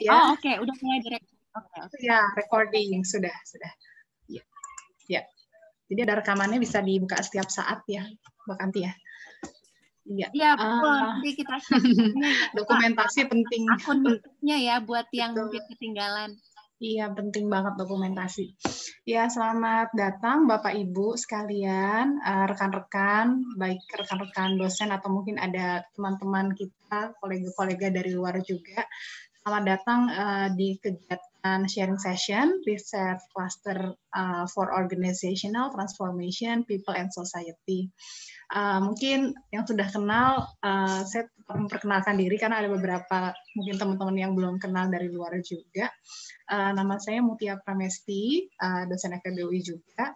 ya. Oh, oke, okay. udah mulai direct. Okay, Ya, recording sudah, sudah. Ya. ya. Jadi ada rekamannya bisa dibuka setiap saat ya, Mbak Kanti ya. Iya, ya, Uh, kita dokumentasi penting. Akun bentuknya ya buat yang betul. mungkin ketinggalan. Iya, penting banget dokumentasi. Ya, selamat datang Bapak Ibu sekalian, eh, rekan-rekan, baik rekan-rekan dosen atau mungkin ada teman-teman kita, kolega-kolega dari luar juga. Selamat datang uh, di kegiatan sharing session Research Cluster uh, for Organizational Transformation People and Society. Uh, mungkin yang sudah kenal, uh, saya memperkenalkan diri karena ada beberapa mungkin teman-teman yang belum kenal dari luar juga. Uh, nama saya Mutia Pramesti, uh, dosen FKBUI juga.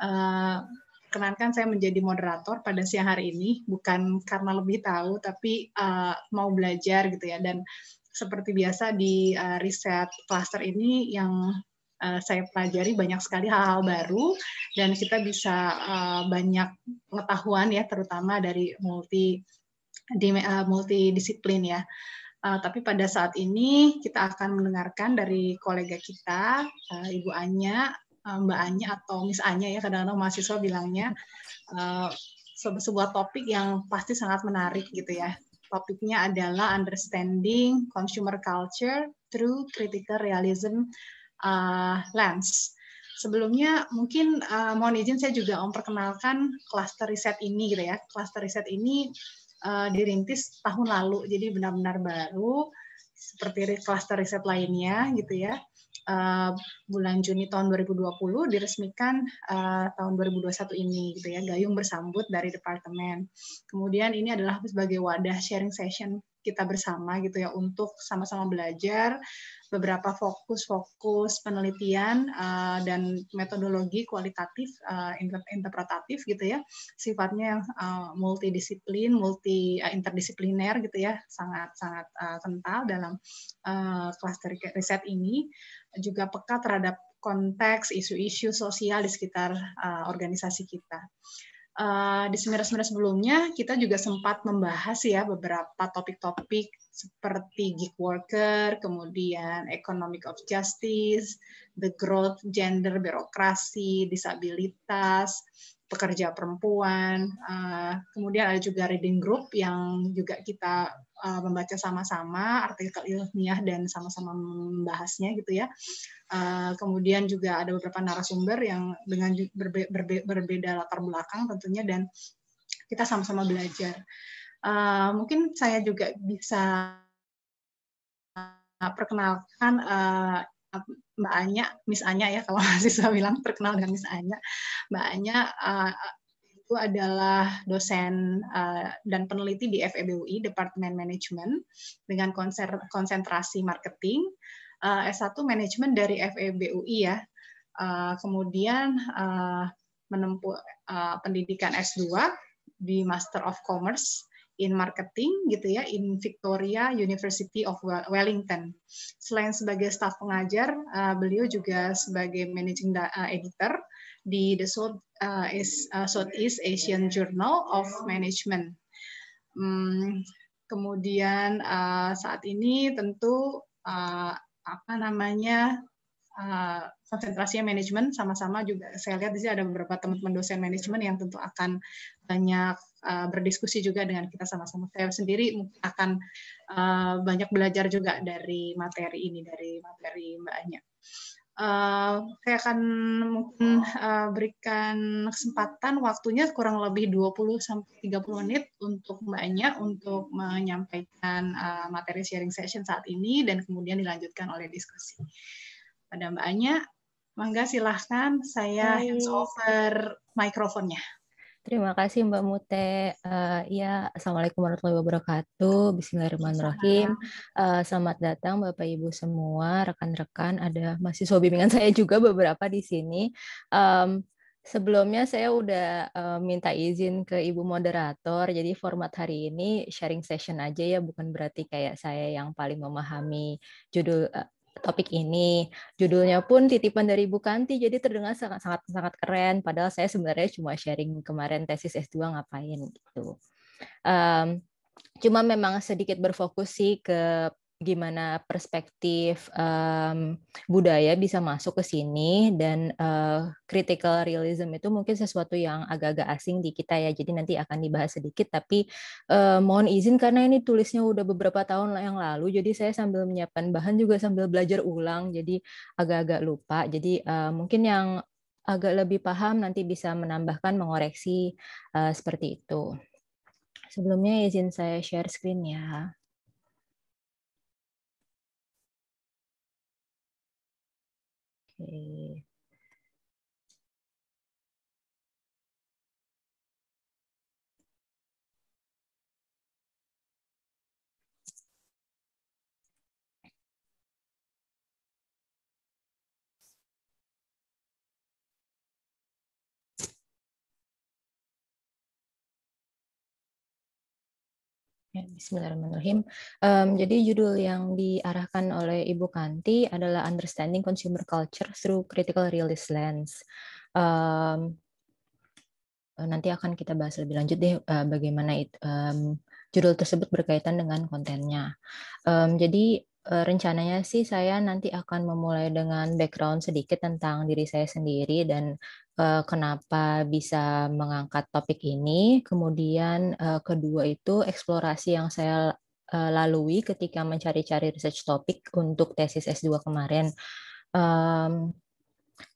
Uh, Kenankan saya menjadi moderator pada siang hari ini bukan karena lebih tahu tapi uh, mau belajar gitu ya dan seperti biasa di uh, riset cluster ini yang uh, saya pelajari banyak sekali hal-hal baru dan kita bisa uh, banyak pengetahuan ya terutama dari multi di, uh, multidisiplin ya. Uh, tapi pada saat ini kita akan mendengarkan dari kolega kita uh, Ibu Anya, Mbak Anya atau Miss Anya ya kadang-kadang mahasiswa bilangnya uh, sebuah topik yang pasti sangat menarik gitu ya. Topiknya adalah understanding consumer culture through critical realism uh, lens. Sebelumnya mungkin uh, mohon izin saya juga memperkenalkan cluster riset ini gitu ya. Cluster riset ini uh, dirintis tahun lalu, jadi benar-benar baru seperti cluster riset lainnya gitu ya. Eh, bulan Juni tahun 2020 diresmikan uh, tahun 2021 ini gitu ya gayung bersambut dari departemen. Kemudian ini adalah sebagai wadah sharing session kita bersama gitu ya untuk sama-sama belajar beberapa fokus-fokus penelitian uh, dan metodologi kualitatif uh, interpretatif gitu ya sifatnya uh, multidisiplin multi uh, interdisipliner gitu ya sangat-sangat uh, kental dalam uh, riset ini juga peka terhadap konteks isu-isu sosial di sekitar uh, organisasi kita. Uh, di seminar-seminar sebelumnya kita juga sempat membahas ya beberapa topik-topik seperti gig worker, kemudian economic of justice, the growth gender birokrasi, disabilitas, pekerja perempuan. Uh, kemudian ada juga reading group yang juga kita Eh, membaca sama-sama artikel ilmiah dan sama-sama membahasnya gitu ya. Eh, kemudian juga ada beberapa narasumber yang dengan berbe berbe berbeda latar belakang tentunya dan kita sama-sama belajar. Eh, mungkin saya juga bisa perkenalkan Mbak Anya, Miss Anya ya kalau mahasiswa bilang terkenal dengan Miss Anya. Mbak Anya itu adalah dosen uh, dan peneliti di FEBUI Departemen Manajemen dengan konsentrasi marketing. Uh, eh, S1 manajemen dari FEBUI ya. Uh, kemudian uh, menempuh uh, pendidikan S2 di Master of Commerce in Marketing gitu ya in Victoria University of Wellington. Selain sebagai staf pengajar, beliau juga sebagai managing editor di The Soul uh, is, uh, Southeast Asian Journal of Management. Um, kemudian uh, saat ini tentu uh, apa namanya uh, konsentrasinya manajemen sama-sama juga saya lihat di sini ada beberapa teman-teman dosen manajemen yang tentu akan banyak uh, berdiskusi juga dengan kita sama-sama saya sendiri akan uh, banyak belajar juga dari materi ini dari materi mbaknya Uh, eh, saya akan mungkin uh, berikan kesempatan waktunya kurang lebih 20 sampai 30 menit untuk mbaknya untuk menyampaikan uh, materi sharing session saat ini dan kemudian dilanjutkan oleh diskusi. Pada mbaknya, mangga silahkan saya hands over mikrofonnya. Terima kasih Mbak Mute. Uh, ya, Assalamualaikum warahmatullahi wabarakatuh. Bismillahirrahmanirrahim. Uh, selamat datang Bapak Ibu semua, rekan-rekan. Ada masih sobi dengan saya juga beberapa di sini. Um, Sebelumnya saya udah uh, minta izin ke Ibu moderator. Jadi format hari ini sharing session aja ya, bukan berarti kayak saya yang paling memahami judul uh, topik ini. Judulnya pun titipan dari Bu Kanti, jadi terdengar sangat-sangat keren. Padahal saya sebenarnya cuma sharing kemarin tesis S2 ngapain gitu. Um, cuma memang sedikit berfokus sih ke gimana perspektif um, budaya bisa masuk ke sini dan uh, critical realism itu mungkin sesuatu yang agak-agak asing di kita ya jadi nanti akan dibahas sedikit tapi uh, mohon izin karena ini tulisnya udah beberapa tahun yang lalu jadi saya sambil menyiapkan bahan juga sambil belajar ulang jadi agak-agak lupa jadi uh, mungkin yang agak lebih paham nanti bisa menambahkan mengoreksi uh, seperti itu sebelumnya izin saya share screen ya Okay. Ya, Bismillahirrahmanirrahim. Um, jadi judul yang diarahkan oleh Ibu Kanti adalah Understanding Consumer Culture Through Critical Realist Lens. Um, nanti akan kita bahas lebih lanjut deh uh, bagaimana it, um, judul tersebut berkaitan dengan kontennya. Um, jadi uh, rencananya sih saya nanti akan memulai dengan background sedikit tentang diri saya sendiri dan Eh, kenapa bisa mengangkat topik ini. Kemudian eh, kedua itu eksplorasi yang saya eh, lalui ketika mencari-cari research topik untuk tesis S2 kemarin.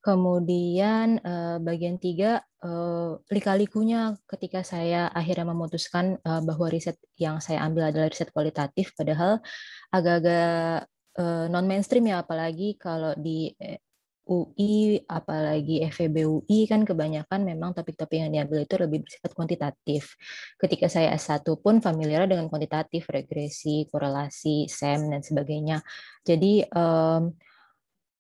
kemudian bagian tiga uh, lika-likunya ketika saya akhirnya memutuskan bahwa riset yang saya ambil adalah riset kualitatif, padahal agak-agak non mainstream ya apalagi kalau di UI, apalagi FEB UI kan kebanyakan memang topik-topik yang diambil itu lebih bersifat kuantitatif. Ketika saya S1 pun familiar dengan kuantitatif, regresi, korelasi, SEM, dan sebagainya. Jadi um,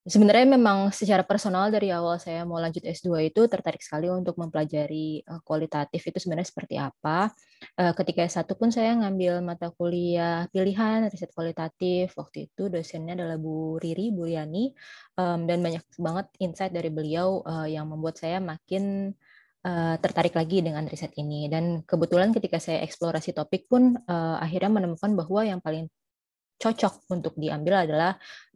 Sebenarnya memang secara personal dari awal saya mau lanjut S2 itu tertarik sekali untuk mempelajari eh, kualitatif itu sebenarnya seperti apa. Eh, ketika S1 pun saya ngambil mata kuliah pilihan riset kualitatif. Waktu itu dosennya adalah Bu Riri Bu Yani dan banyak banget insight dari beliau eh, yang membuat saya makin tertarik lagi dengan riset ini. Dan kebetulan ketika saya eksplorasi topik pun akhirnya menemukan bahwa yang paling cocok untuk diambil adalah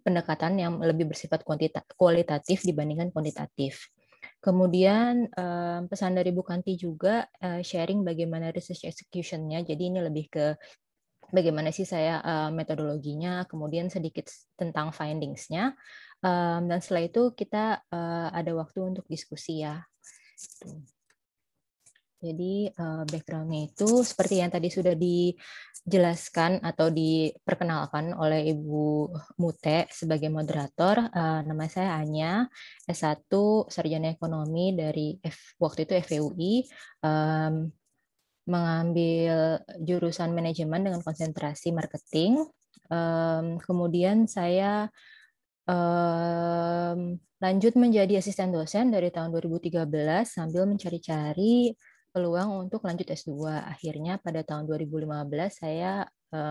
pendekatan yang lebih bersifat kualitatif dibandingkan kuantitatif. Kemudian eh, pesan dari Bu Kanti juga eh, sharing bagaimana research execution-nya. Jadi ini lebih ke bagaimana sih saya eh, metodologinya, kemudian sedikit tentang findings-nya. dan setelah itu kita ada waktu untuk diskusi ya. Tuh. Jadi uh, backgroundnya itu seperti yang tadi sudah dijelaskan atau diperkenalkan oleh Ibu Mute sebagai moderator. Uh, nama saya Anya, S1 Sarjana Ekonomi dari F, waktu itu FUI, um, mengambil jurusan manajemen dengan konsentrasi marketing. Um, kemudian saya um, lanjut menjadi asisten dosen dari tahun 2013 sambil mencari-cari peluang untuk lanjut S2. Akhirnya pada tahun 2015 saya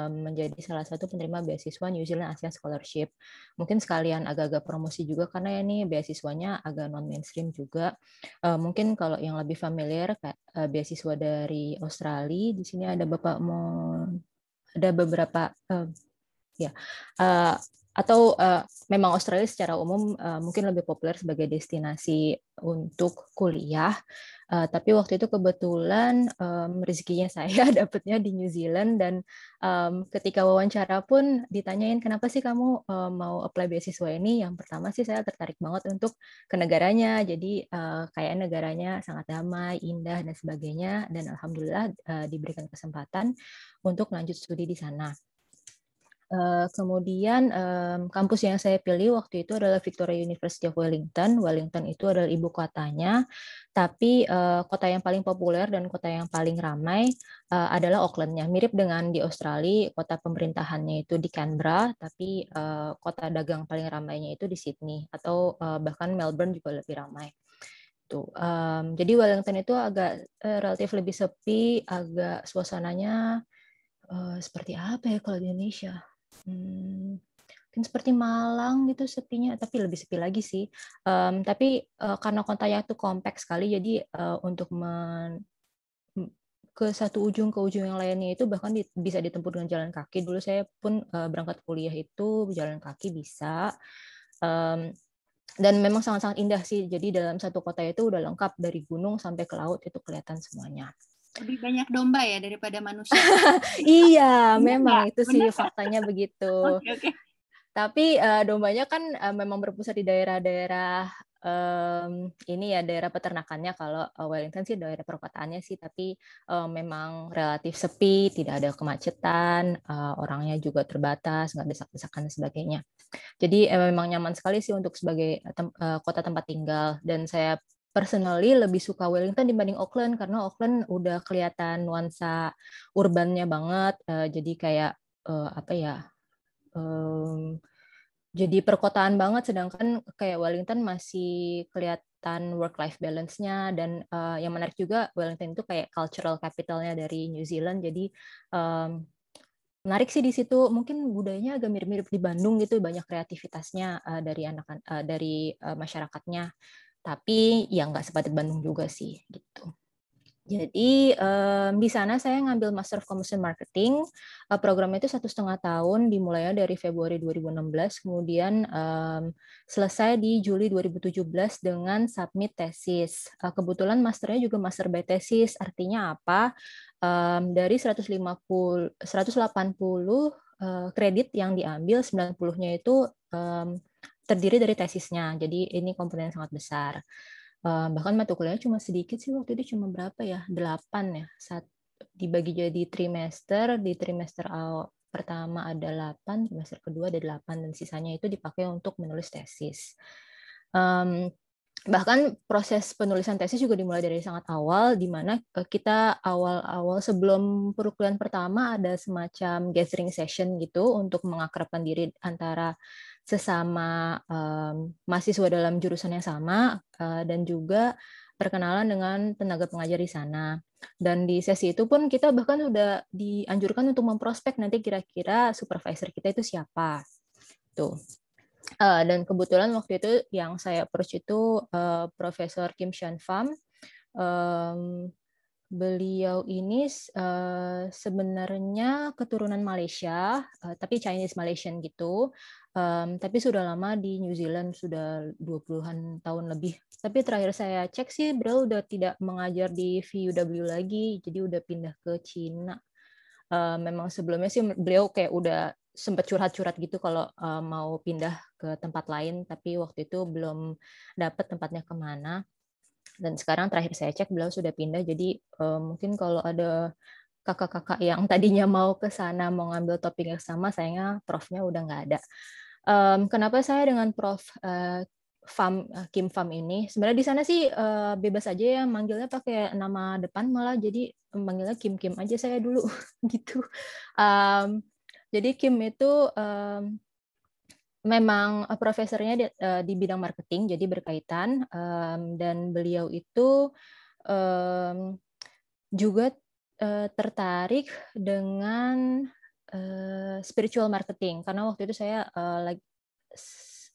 menjadi salah satu penerima beasiswa New Zealand Asian Scholarship. Mungkin sekalian agak-agak promosi juga karena ini ya beasiswanya agak non mainstream juga. Eh, mungkin kalau yang lebih familiar eh, beasiswa dari Australia, di sini ada Bapak Mon ada beberapa eh, ya atau uh, memang Australia secara umum uh, mungkin lebih populer sebagai destinasi untuk kuliah. Uh, tapi waktu itu kebetulan um, rezekinya saya dapetnya di New Zealand dan um, ketika wawancara pun ditanyain kenapa sih kamu um, mau apply beasiswa ini? Yang pertama sih saya tertarik banget untuk ke negaranya. Jadi uh, kayak negaranya sangat damai, indah dan sebagainya dan alhamdulillah uh, diberikan kesempatan untuk lanjut studi di sana. Eh, kemudian um, kampus yang saya pilih waktu itu adalah Victoria University of Wellington. Wellington itu adalah ibu kotanya, tapi uh, kota yang paling populer dan kota yang paling ramai uh, adalah Auckland-nya. Mirip dengan di Australia, kota pemerintahannya itu di Canberra, tapi uh, kota dagang paling ramainya itu di Sydney atau uh, bahkan Melbourne juga lebih ramai Tuh. Um, jadi Wellington itu agak uh, relatif lebih sepi, agak suasananya uh, seperti apa ya kalau di Indonesia? hmm, mungkin seperti Malang gitu sepinya tapi lebih sepi lagi sih um, tapi uh, karena kotanya itu kompleks sekali jadi uh, untuk men ke satu ujung ke ujung yang lainnya itu bahkan di, bisa ditempuh dengan jalan kaki dulu saya pun uh, berangkat kuliah itu jalan kaki bisa um, dan memang sangat-sangat indah sih jadi dalam satu kota itu udah lengkap dari gunung sampai ke laut itu kelihatan semuanya lebih banyak domba ya daripada manusia. iya, iya memang itu sih faktanya begitu. okay, okay. Tapi uh, dombanya kan uh, memang berpusat di daerah-daerah um, ini ya daerah peternakannya kalau uh, Wellington sih daerah perkotaannya sih tapi uh, memang relatif sepi, tidak ada kemacetan, uh, orangnya juga terbatas, nggak desak-desakan dan sebagainya. Jadi uh, memang nyaman sekali sih untuk sebagai tem uh, kota tempat tinggal dan saya personally lebih suka Wellington dibanding Auckland karena Auckland udah kelihatan nuansa urbannya banget uh, jadi kayak uh, apa ya um, jadi perkotaan banget sedangkan kayak Wellington masih kelihatan work life balance-nya dan uh, yang menarik juga Wellington itu kayak cultural capitalnya dari New Zealand jadi um, menarik sih di situ mungkin budayanya agak mirip-mirip di Bandung gitu banyak kreativitasnya uh, dari anak uh, dari uh, masyarakatnya tapi ya nggak sepadat Bandung juga sih gitu. Jadi um, di sana saya ngambil Master of Commercial Marketing. Uh, eh, programnya itu satu setengah tahun, dimulai dari Februari 2016, kemudian um, selesai di Juli 2017 dengan submit tesis. Uh, eh, kebetulan masternya juga master by tesis, artinya apa? Um, dari 150, 180 uh, kredit yang diambil, 90-nya itu um, terdiri dari tesisnya. Jadi ini komponen yang sangat besar. Eh, bahkan mata kuliahnya cuma sedikit sih waktu itu cuma berapa ya? 8 ya. Sat, dibagi jadi trimester, di trimester pertama ada 8, trimester kedua ada 8 dan sisanya itu dipakai untuk menulis tesis. Um, bahkan proses penulisan tesis juga dimulai dari sangat awal di mana eh, kita awal-awal sebelum perkuliahan pertama ada semacam gathering session gitu untuk mengakrabkan diri antara sesama um, mahasiswa dalam jurusan yang sama uh, dan juga perkenalan dengan tenaga pengajar di sana. Dan di sesi itu pun kita bahkan sudah dianjurkan untuk memprospek nanti kira-kira supervisor kita itu siapa. Tuh. Uh, dan kebetulan waktu itu yang saya approach itu uh, Profesor Kim Shan Pham. Um, beliau ini uh, sebenarnya keturunan Malaysia, uh, tapi Chinese Malaysian gitu. Um, tapi sudah lama di New Zealand, sudah 20-an tahun lebih. Tapi terakhir saya cek sih, beliau udah tidak mengajar di VUW lagi, jadi udah pindah ke Cina. Uh, memang sebelumnya sih beliau kayak udah sempat curhat-curhat gitu kalau uh, mau pindah ke tempat lain, tapi waktu itu belum dapat tempatnya kemana. Dan sekarang terakhir saya cek beliau sudah pindah, jadi uh, mungkin kalau ada kakak-kakak yang tadinya mau ke sana mau ngambil topik yang sama, sayangnya profnya udah nggak ada um, kenapa saya dengan Prof uh, eh, Fam eh, Kim Fam ini sebenarnya di sana sih uh, bebas aja ya manggilnya pakai nama depan malah jadi manggilnya Kim Kim aja saya dulu gitu um, jadi Kim itu um, memang profesornya di, uh, di bidang marketing jadi berkaitan um, dan beliau itu um, juga uh, tertarik dengan Eh, spiritual marketing karena waktu itu saya uh, eh, lagi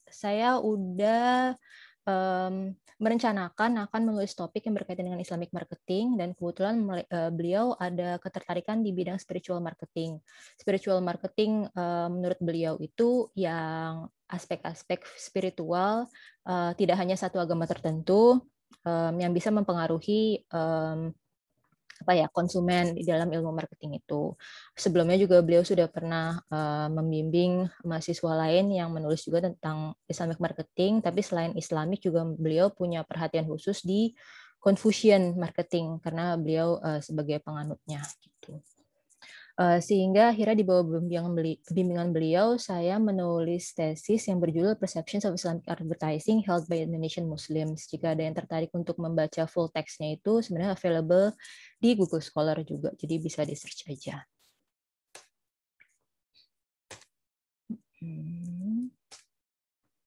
saya udah um, merencanakan akan menulis topik yang berkaitan dengan Islamic marketing dan kebetulan eh, beliau ada ketertarikan di bidang spiritual marketing. Spiritual marketing menurut beliau itu yang aspek-aspek spiritual tidak hanya satu agama tertentu yang bisa mempengaruhi apa ya konsumen di dalam ilmu marketing itu. Sebelumnya juga beliau sudah pernah uh, membimbing mahasiswa lain yang menulis juga tentang Islamic marketing, tapi selain Islamic juga beliau punya perhatian khusus di Confucian marketing karena beliau uh, sebagai penganutnya gitu. Eh, sehingga akhirnya di bawah bimbingan, beli, bimbingan beliau saya menulis tesis yang berjudul Perceptions of Islamic Advertising Held by Indonesian Muslims. Jika ada yang tertarik untuk membaca full teksnya itu sebenarnya available di Google Scholar juga, jadi bisa di search aja. Hmm.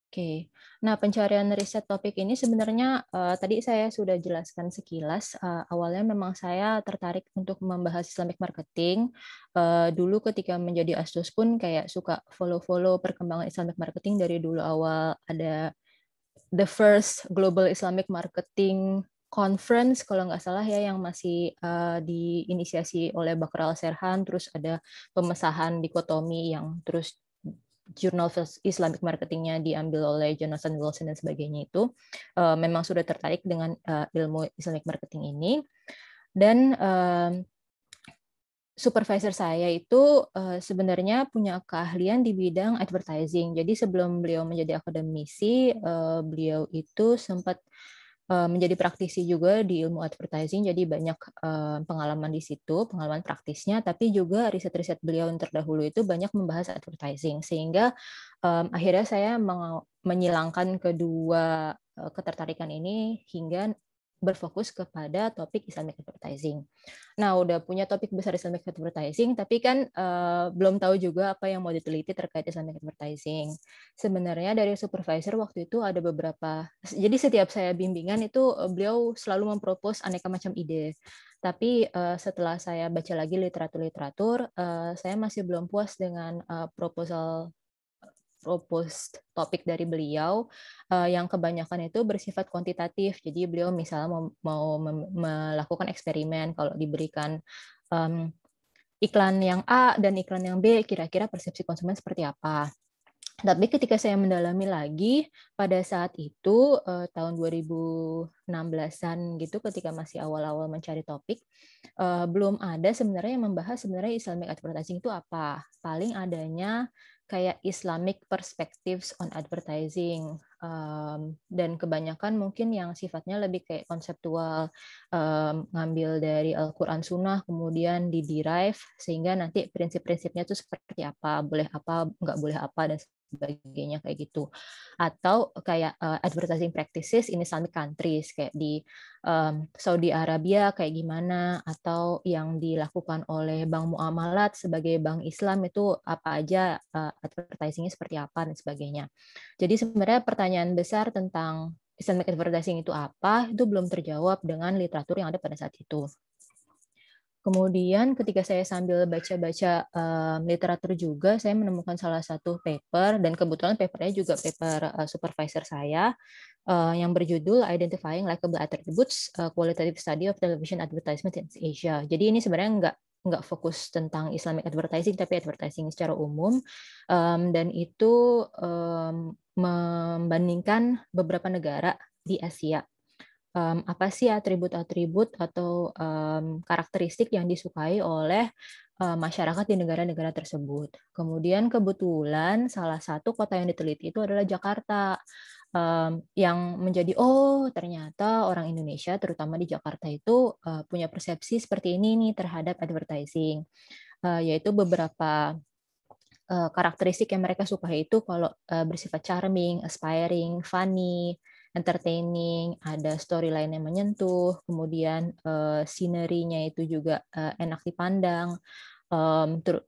Oke, Nah, pencarian riset topik ini sebenarnya uh, tadi saya sudah jelaskan sekilas. Uh, awalnya memang saya tertarik untuk membahas Islamic marketing. Uh, dulu ketika menjadi asdos pun kayak suka follow-follow perkembangan Islamic marketing dari dulu awal ada the first global Islamic marketing conference kalau nggak salah ya yang masih uh, diinisiasi oleh Bakral Serhan terus ada pemesahan dikotomi yang terus jurnal Islamic marketingnya diambil oleh Jonathan Wilson dan sebagainya itu uh, memang sudah tertarik dengan uh, ilmu Islamic marketing ini dan uh, supervisor saya itu uh, sebenarnya punya keahlian di bidang advertising jadi sebelum beliau menjadi akademisi uh, beliau itu sempat Eh, menjadi praktisi juga di ilmu advertising, jadi banyak eh, pengalaman di situ, pengalaman praktisnya, tapi juga riset-riset beliau yang terdahulu itu banyak membahas advertising, sehingga eh, akhirnya saya menyilangkan kedua ketertarikan ini hingga berfokus kepada topik Islamic advertising. Nah, udah punya topik besar Islamic advertising, tapi kan uh, belum tahu juga apa yang mau diteliti terkait Islamic advertising. Sebenarnya dari supervisor waktu itu ada beberapa. Jadi setiap saya bimbingan itu eh, beliau selalu mempropos aneka macam ide. Tapi uh, setelah saya baca lagi literatur-literatur, uh, saya masih belum puas dengan uh, proposal proposed topik dari beliau uh, yang kebanyakan itu bersifat kuantitatif. Jadi beliau misalnya mau, mau melakukan eksperimen kalau diberikan um, iklan yang A dan iklan yang B kira-kira persepsi konsumen seperti apa. Tapi ketika saya mendalami lagi pada saat itu uh, tahun 2016-an gitu ketika masih awal-awal mencari topik uh, belum ada sebenarnya yang membahas sebenarnya Islamic advertising itu apa. Paling adanya kayak Islamic Perspectives on Advertising um, dan kebanyakan mungkin yang sifatnya lebih kayak konseptual um, ngambil dari Al-Quran Sunnah kemudian di derive sehingga nanti prinsip-prinsipnya itu seperti apa boleh apa nggak boleh apa dan sebagainya kayak gitu atau kayak uh, advertising practices ini Islamic countries kayak di um, Saudi Arabia kayak gimana atau yang dilakukan oleh bank muamalat sebagai bank Islam itu apa aja uh, advertisingnya seperti apa dan sebagainya jadi sebenarnya pertanyaan besar tentang Islamic advertising itu apa itu belum terjawab dengan literatur yang ada pada saat itu Kemudian ketika saya sambil baca-baca um, literatur juga, saya menemukan salah satu paper dan kebetulan papernya juga paper uh, supervisor saya uh, yang berjudul Identifying Likeable Attributes: uh, Qualitative Study of Television Advertisement in Asia. Jadi ini sebenarnya nggak nggak fokus tentang Islamic advertising, tapi advertising secara umum. Um, dan itu um, membandingkan beberapa negara di Asia um, apa sih atribut-atribut atau um, karakteristik yang disukai oleh um, masyarakat di negara-negara tersebut. Kemudian kebetulan salah satu kota yang diteliti itu adalah Jakarta. Um, yang menjadi oh ternyata orang Indonesia terutama di Jakarta itu uh, punya persepsi seperti ini nih terhadap advertising uh, yaitu beberapa eh, karakteristik yang mereka suka itu kalau bersifat charming, aspiring, funny, entertaining, ada storyline yang menyentuh, kemudian uh, eh, sinerinya itu juga uh, enak dipandang, um, ter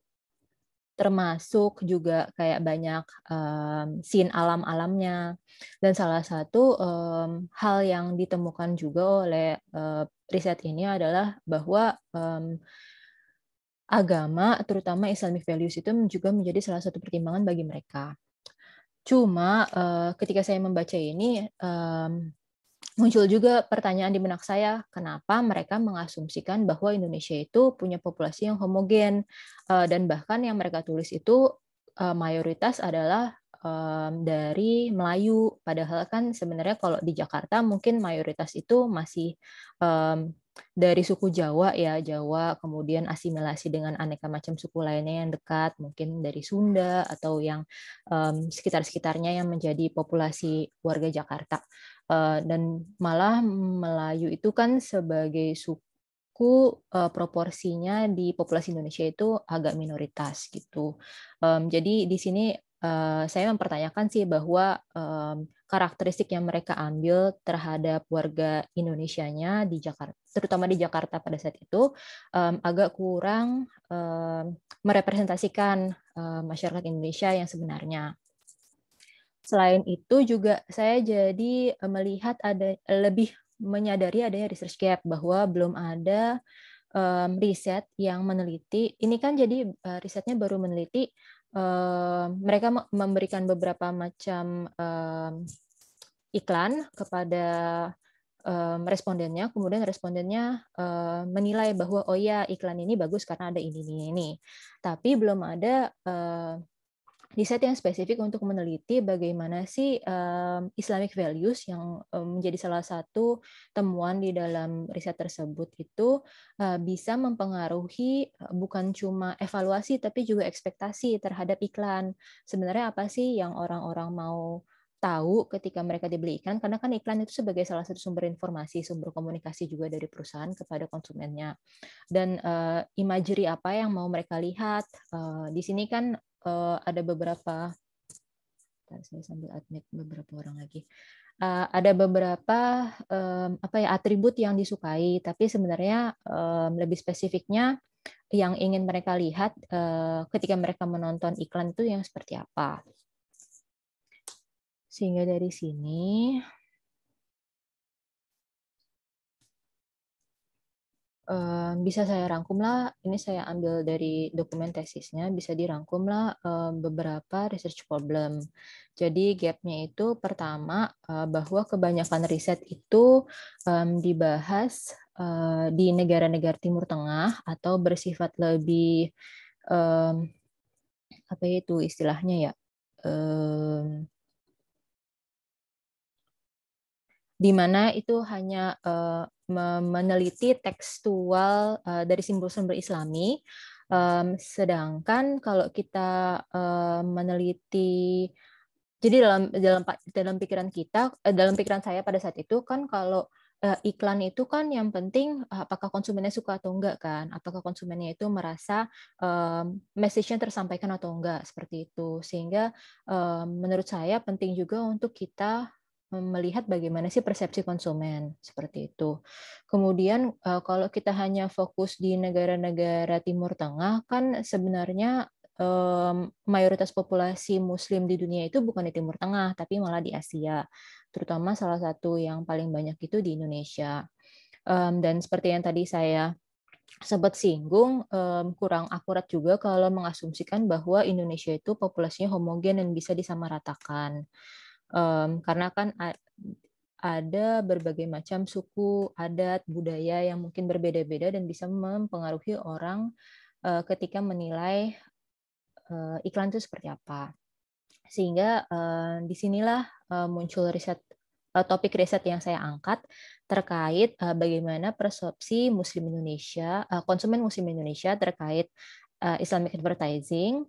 termasuk juga kayak banyak um, scene alam-alamnya dan salah satu um, hal yang ditemukan juga oleh uh, riset ini adalah bahwa um, agama terutama Islamic values itu juga menjadi salah satu pertimbangan bagi mereka Cuma uh, ketika saya membaca ini um, muncul juga pertanyaan di benak saya, kenapa mereka mengasumsikan bahwa Indonesia itu punya populasi yang homogen uh, dan bahkan yang mereka tulis itu uh, mayoritas adalah um, dari Melayu. Padahal kan sebenarnya kalau di Jakarta mungkin mayoritas itu masih um, dari suku Jawa ya, Jawa kemudian asimilasi dengan aneka macam suku lainnya yang dekat, mungkin dari Sunda atau yang um, sekitar-sekitarnya yang menjadi populasi warga Jakarta. Uh, dan malah Melayu itu kan sebagai suku uh, proporsinya di populasi Indonesia itu agak minoritas gitu. Um, jadi di sini Eh, saya mempertanyakan sih bahwa um, karakteristik yang mereka ambil terhadap warga Indonesia-nya di Jakarta, terutama di Jakarta pada saat itu, um, agak kurang um, merepresentasikan um, masyarakat Indonesia yang sebenarnya. Selain itu juga saya jadi melihat ada lebih menyadari adanya research gap bahwa belum ada um, riset yang meneliti. Ini kan jadi uh, risetnya baru meneliti mereka memberikan beberapa macam iklan kepada respondennya, kemudian respondennya menilai bahwa oh ya iklan ini bagus karena ada ini ini ini, tapi belum ada riset yang spesifik untuk meneliti bagaimana sih um, Islamic values yang um, menjadi salah satu temuan di dalam riset tersebut itu uh, bisa mempengaruhi bukan cuma evaluasi tapi juga ekspektasi terhadap iklan. Sebenarnya apa sih yang orang-orang mau tahu ketika mereka dibeli iklan karena kan iklan itu sebagai salah satu sumber informasi sumber komunikasi juga dari perusahaan kepada konsumennya dan uh, imagery apa yang mau mereka lihat uh, di sini kan uh, ada beberapa saya sambil admit beberapa orang lagi uh, ada beberapa um, apa ya atribut yang disukai tapi sebenarnya um, lebih spesifiknya yang ingin mereka lihat uh, ketika mereka menonton iklan itu yang seperti apa sehingga dari sini um, bisa saya rangkumlah, ini saya ambil dari dokumen tesisnya, bisa dirangkumlah um, beberapa research problem. Jadi gapnya itu pertama uh, bahwa kebanyakan riset itu um, dibahas uh, di negara-negara Timur Tengah atau bersifat lebih um, apa ya itu istilahnya ya um, di mana itu hanya uh, meneliti tekstual uh, dari simbol-simbol Islami. Um, sedangkan kalau kita uh, meneliti jadi dalam dalam dalam pikiran kita dalam pikiran saya pada saat itu kan kalau uh, iklan itu kan yang penting apakah konsumennya suka atau enggak kan apakah konsumennya itu merasa um, message-nya tersampaikan atau enggak seperti itu sehingga um, menurut saya penting juga untuk kita melihat bagaimana sih persepsi konsumen seperti itu. Kemudian eh, kalau kita hanya fokus di negara-negara Timur Tengah kan sebenarnya eh, mayoritas populasi Muslim di dunia itu bukan di Timur Tengah tapi malah di Asia, terutama salah satu yang paling banyak itu di Indonesia. dan seperti yang tadi saya sempat singgung kurang akurat juga kalau mengasumsikan bahwa Indonesia itu populasinya homogen dan bisa disamaratakan um, karena kan ada berbagai macam suku, adat, budaya yang mungkin berbeda-beda dan bisa mempengaruhi orang uh, ketika menilai uh, iklan itu seperti apa. Sehingga uh, disinilah uh, muncul riset topik riset yang saya angkat terkait bagaimana persepsi Muslim Indonesia, konsumen Muslim Indonesia terkait uh, Islamic advertising.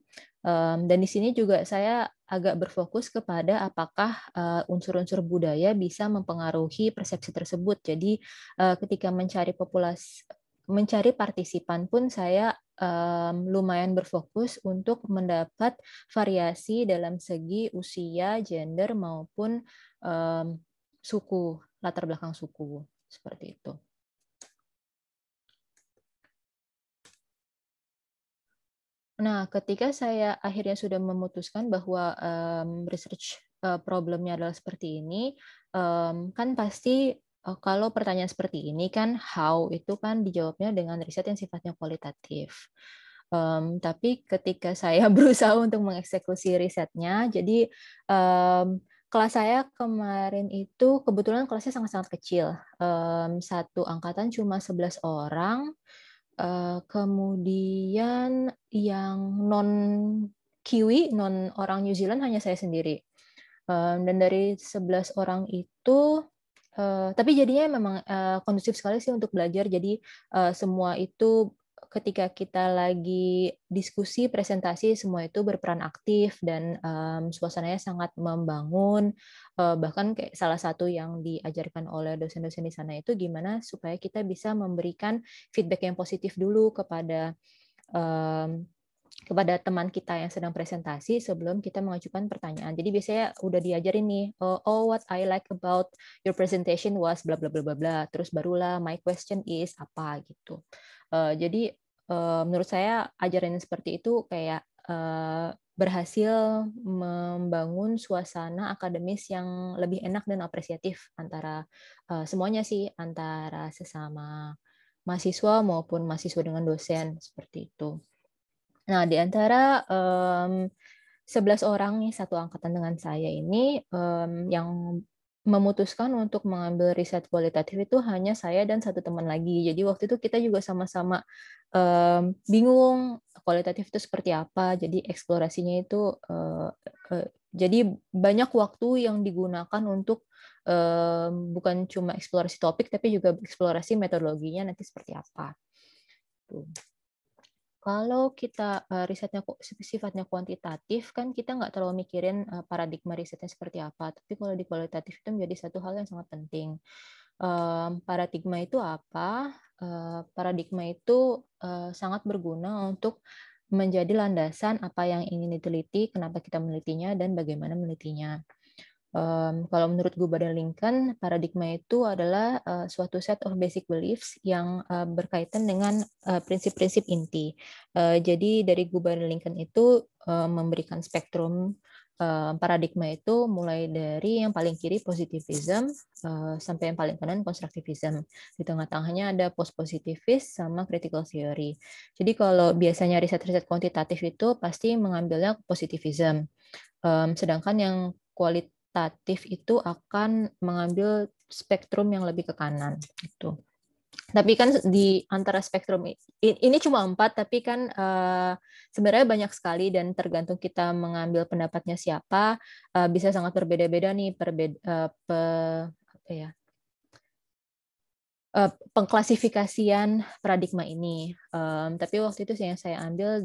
dan di sini juga saya agak berfokus kepada apakah eh, unsur-unsur uh, budaya bisa mempengaruhi persepsi tersebut. Jadi uh, ketika mencari populasi mencari partisipan pun saya um, lumayan berfokus untuk mendapat variasi dalam segi usia, gender maupun um, suku, latar belakang suku seperti itu. Nah, ketika saya akhirnya sudah memutuskan bahwa um, research uh, problemnya adalah seperti ini, um, kan pasti uh, kalau pertanyaan seperti ini kan how itu kan dijawabnya dengan riset yang sifatnya kualitatif. Um, tapi ketika saya berusaha untuk mengeksekusi risetnya, jadi um, kelas saya kemarin itu kebetulan kelasnya sangat-sangat kecil. Um, satu angkatan cuma 11 orang. Eh, kemudian yang non Kiwi, non orang New Zealand hanya saya sendiri. Um, dan dari 11 orang itu, uh, tapi jadinya memang uh, kondusif sekali sih untuk belajar. Jadi uh, semua itu ketika kita lagi diskusi, presentasi, semua itu berperan aktif dan um, suasananya sangat membangun. Uh, bahkan kayak salah satu yang diajarkan oleh dosen-dosen di sana itu gimana supaya kita bisa memberikan feedback yang positif dulu kepada um, kepada teman kita yang sedang presentasi sebelum kita mengajukan pertanyaan. Jadi biasanya udah diajarin nih, oh, oh what I like about your presentation was bla bla bla bla bla. Terus barulah my question is apa gitu. Uh, jadi uh, menurut saya ajaran yang seperti itu kayak uh, berhasil membangun suasana akademis yang lebih enak dan apresiatif antara uh, semuanya sih antara sesama mahasiswa maupun mahasiswa dengan dosen seperti itu. Nah di antara um, 11 orang satu angkatan dengan saya ini um, yang memutuskan untuk mengambil riset kualitatif itu hanya saya dan satu teman lagi. Jadi waktu itu kita juga sama-sama um, bingung kualitatif itu seperti apa. Jadi eksplorasinya itu uh, uh, jadi banyak waktu yang digunakan untuk um, bukan cuma eksplorasi topik tapi juga eksplorasi metodologinya nanti seperti apa. Tuh. Kalau kita risetnya sifatnya kuantitatif, kan kita nggak terlalu mikirin paradigma risetnya seperti apa. Tapi kalau di kualitatif itu menjadi satu hal yang sangat penting. Mmm, paradigma itu apa? Paradigma itu sangat berguna untuk menjadi landasan apa yang ingin diteliti, kenapa kita menelitinya, dan bagaimana menelitinya. Um, kalau menurut gue Badan Lincoln, paradigma itu adalah uh, suatu set of basic beliefs yang uh, berkaitan dengan eh, prinsip-prinsip uh, inti. Uh, jadi dari gue Badan Lincoln itu uh, memberikan spektrum uh, paradigma itu mulai dari yang paling kiri positivism uh, sampai yang paling kanan konstruktivism. Di tengah-tengahnya ada post positivis sama critical theory. Jadi kalau biasanya riset-riset kuantitatif itu pasti mengambilnya positivism. Um, sedangkan yang kualitas kuantitatif itu akan mengambil spektrum yang lebih ke kanan itu. Tapi kan di antara spektrum ini cuma empat, tapi kan eh, sebenarnya banyak sekali dan tergantung kita mengambil pendapatnya siapa eh, bisa sangat berbeda-beda nih perbeda uh, eh, pe, apa ya pengklasifikasian paradigma ini. tapi waktu itu yang saya ambil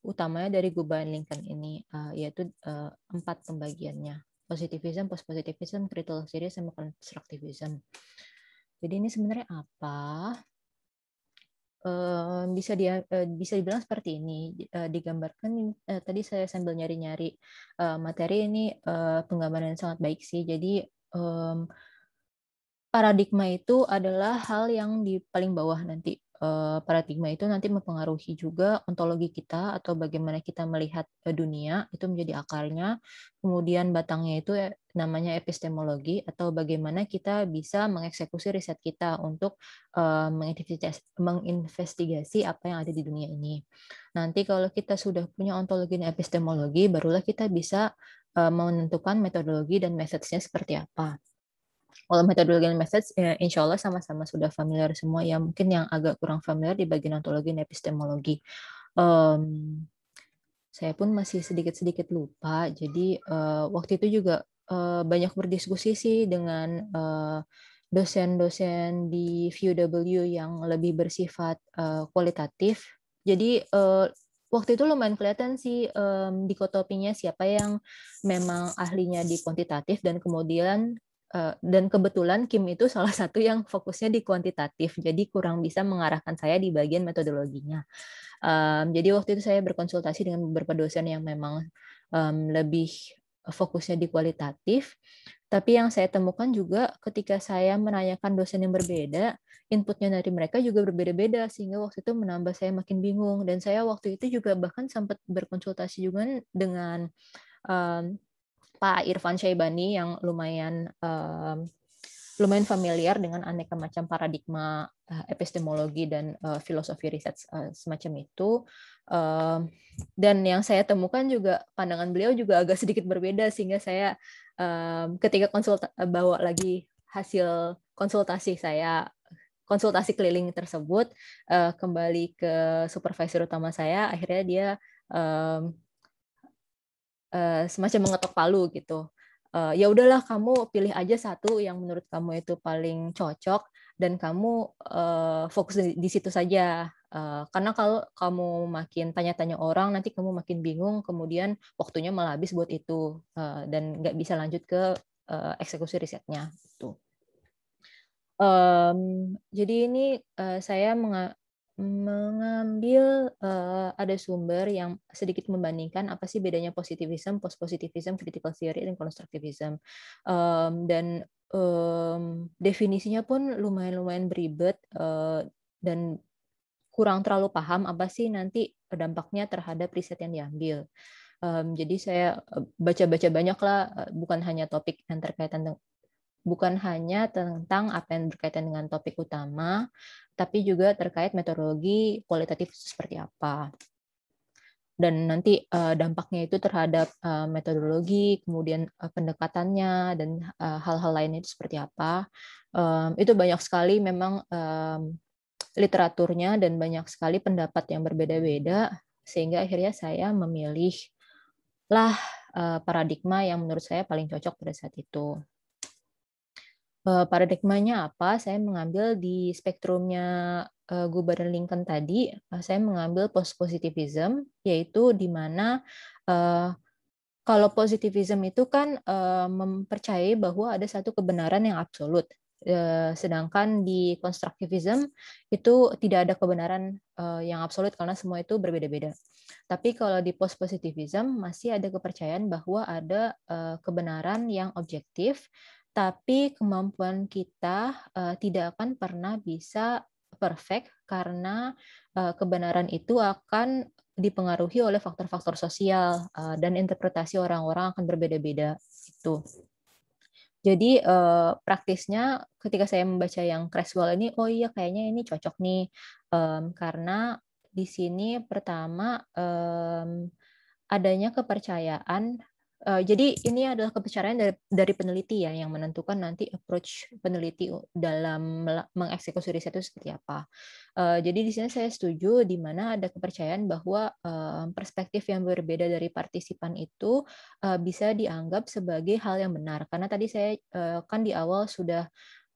utamanya dari Guban Lincoln ini, yaitu empat pembagiannya positivism, post positivism, critical theory sama constructivism. Jadi ini sebenarnya apa? bisa dia eh, bisa dibilang seperti ini eh, digambarkan eh, tadi saya sambil nyari-nyari materi ini penggambaran yang sangat baik sih jadi paradigma itu adalah hal yang di paling bawah nanti Eh, paradigma itu nanti mempengaruhi juga ontologi kita atau bagaimana kita melihat eh, dunia itu menjadi akarnya kemudian batangnya itu eh, namanya epistemologi atau bagaimana kita bisa mengeksekusi riset kita untuk menginvestigasi apa yang ada di dunia ini nanti kalau kita sudah punya ontologi dan epistemologi barulah kita bisa menentukan metodologi dan methodsnya seperti apa kalau metodologi dan methods, ya, insya Allah sama-sama sudah familiar semua. Ya mungkin yang agak kurang familiar di bagian ontologi dan epistemologi. Um, saya pun masih sedikit-sedikit lupa. Jadi uh, waktu itu juga uh, banyak berdiskusi sih dengan dosen eh, dosen-dosen di VUW yang lebih bersifat uh, kualitatif. Jadi uh, waktu itu lumayan kelihatan sih um, dikotopinya siapa yang memang ahlinya di kuantitatif dan kemudian Eh, dan kebetulan Kim itu salah satu yang fokusnya di kuantitatif, jadi kurang bisa mengarahkan saya di bagian metodologinya. Um, jadi waktu itu saya berkonsultasi dengan beberapa dosen yang memang um, lebih fokusnya di kualitatif, tapi yang saya temukan juga ketika saya menanyakan dosen yang berbeda, inputnya dari mereka juga berbeda-beda, sehingga waktu itu menambah saya makin bingung. Dan saya waktu itu juga bahkan sempat berkonsultasi juga dengan um, Pak Irfan Syaibani yang lumayan um, lumayan familiar dengan aneka macam paradigma uh, epistemologi dan uh, filosofi riset uh, semacam itu. Uh, dan yang saya temukan juga pandangan beliau juga agak sedikit berbeda sehingga saya um, ketika konsulta bawa lagi hasil konsultasi saya konsultasi keliling tersebut uh, kembali ke supervisor utama saya akhirnya dia um, Eh, semacam mengetok palu gitu. Uh, ya udahlah kamu pilih aja satu yang menurut kamu itu paling cocok dan kamu uh, fokus di, di situ saja. Uh, karena kalau kamu makin tanya-tanya orang, nanti kamu makin bingung, kemudian waktunya malah habis buat itu uh, dan nggak bisa lanjut ke uh, eksekusi risetnya. Um, jadi ini uh, saya mengambil uh, ada sumber yang sedikit membandingkan apa sih bedanya positivism, post positivism, critical theory dan constructivism um, dan um, definisinya pun lumayan-lumayan beribet uh, dan kurang terlalu paham apa sih nanti dampaknya terhadap riset yang diambil. Um, jadi saya eh, baca-baca banyak lah, bukan hanya topik yang terkaitan bukan hanya tentang apa yang berkaitan dengan topik utama, tapi juga terkait metodologi kualitatif seperti apa. Dan nanti eh, dampaknya itu terhadap eh, metodologi, kemudian eh, pendekatannya, dan hal-hal lainnya itu seperti apa. Itu banyak sekali memang literaturnya dan banyak sekali pendapat yang berbeda-beda sehingga akhirnya saya memilih paradigma yang menurut saya paling cocok pada saat itu. Eh, paradigmanya apa, saya mengambil di spektrumnya uh, eh, Gubernur Lincoln tadi, eh, saya mengambil post-positivism, yaitu di mana kalau positivism itu kan mempercayai bahwa ada satu kebenaran yang absolut, sedangkan di konstruktivism itu tidak ada kebenaran yang absolut karena semua itu berbeda-beda. Tapi kalau di post-positivism masih ada kepercayaan bahwa ada kebenaran yang objektif, tapi kemampuan kita uh, tidak akan pernah bisa perfect karena uh, kebenaran itu akan dipengaruhi oleh faktor-faktor sosial uh, dan interpretasi orang-orang akan berbeda-beda itu. Jadi uh, praktisnya ketika saya membaca yang Creswell ini, oh iya kayaknya ini cocok nih um, karena di sini pertama um, adanya kepercayaan Eh, jadi ini adalah kepercayaan dari, dari peneliti ya yang menentukan nanti approach peneliti dalam mengeksekusi riset itu seperti apa. Uh, jadi di sini saya setuju di mana ada kepercayaan bahwa uh, perspektif yang berbeda dari partisipan itu uh, bisa dianggap sebagai hal yang benar karena tadi saya uh, kan di awal sudah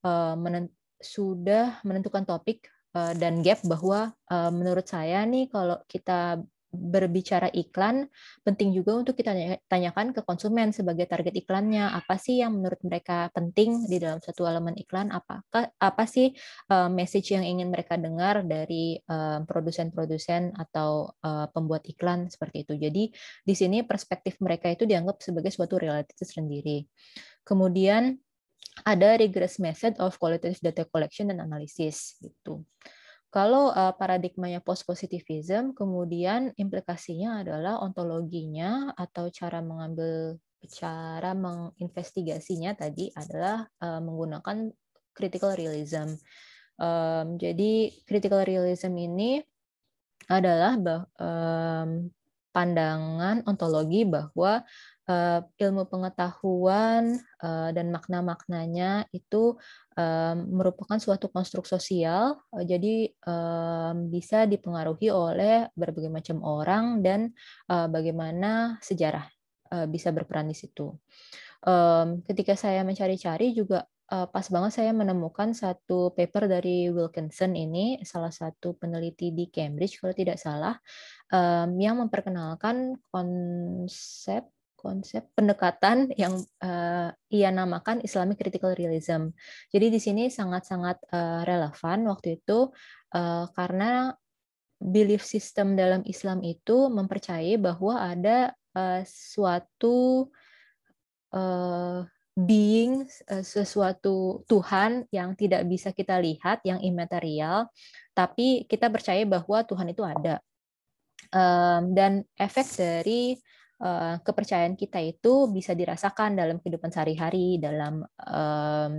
uh, menent sudah menentukan topik dan gap bahwa menurut saya nih kalau kita berbicara iklan, penting juga untuk kita tanyakan ke konsumen sebagai target iklannya, apa sih yang menurut mereka penting di dalam satu elemen iklan, apakah apa sih uh, message yang ingin mereka dengar dari eh, produsen-produsen uh, atau uh, pembuat iklan seperti itu. Jadi di sini perspektif mereka itu dianggap sebagai suatu realitas sendiri. Kemudian ada rigorous method of qualitative data collection dan analisis gitu. Kalau uh, paradigmanya post positivism, kemudian implikasinya adalah ontologinya atau cara mengambil cara menginvestigasinya tadi adalah uh, menggunakan critical realism. Um, jadi critical realism ini adalah bah, um, pandangan ontologi bahwa uh, ilmu pengetahuan uh, dan makna-maknanya itu um, merupakan suatu konstruk sosial, uh, jadi um, bisa dipengaruhi oleh berbagai macam orang dan uh, bagaimana sejarah uh, bisa berperan di situ. Um, ketika saya mencari-cari juga uh, pas banget saya menemukan satu paper dari Wilkinson ini, salah satu peneliti di Cambridge kalau tidak salah, um, yang memperkenalkan konsep konsep pendekatan yang uh, ia namakan Islamic Critical Realism. Jadi di sini sangat-sangat uh, relevan waktu itu uh, karena belief system dalam Islam itu mempercayai bahwa ada uh, suatu uh, being uh, sesuatu Tuhan yang tidak bisa kita lihat yang imaterial, tapi kita percaya bahwa Tuhan itu ada. Um, dan efek dari Eh, kepercayaan kita itu bisa dirasakan dalam kehidupan sehari-hari, dalam um,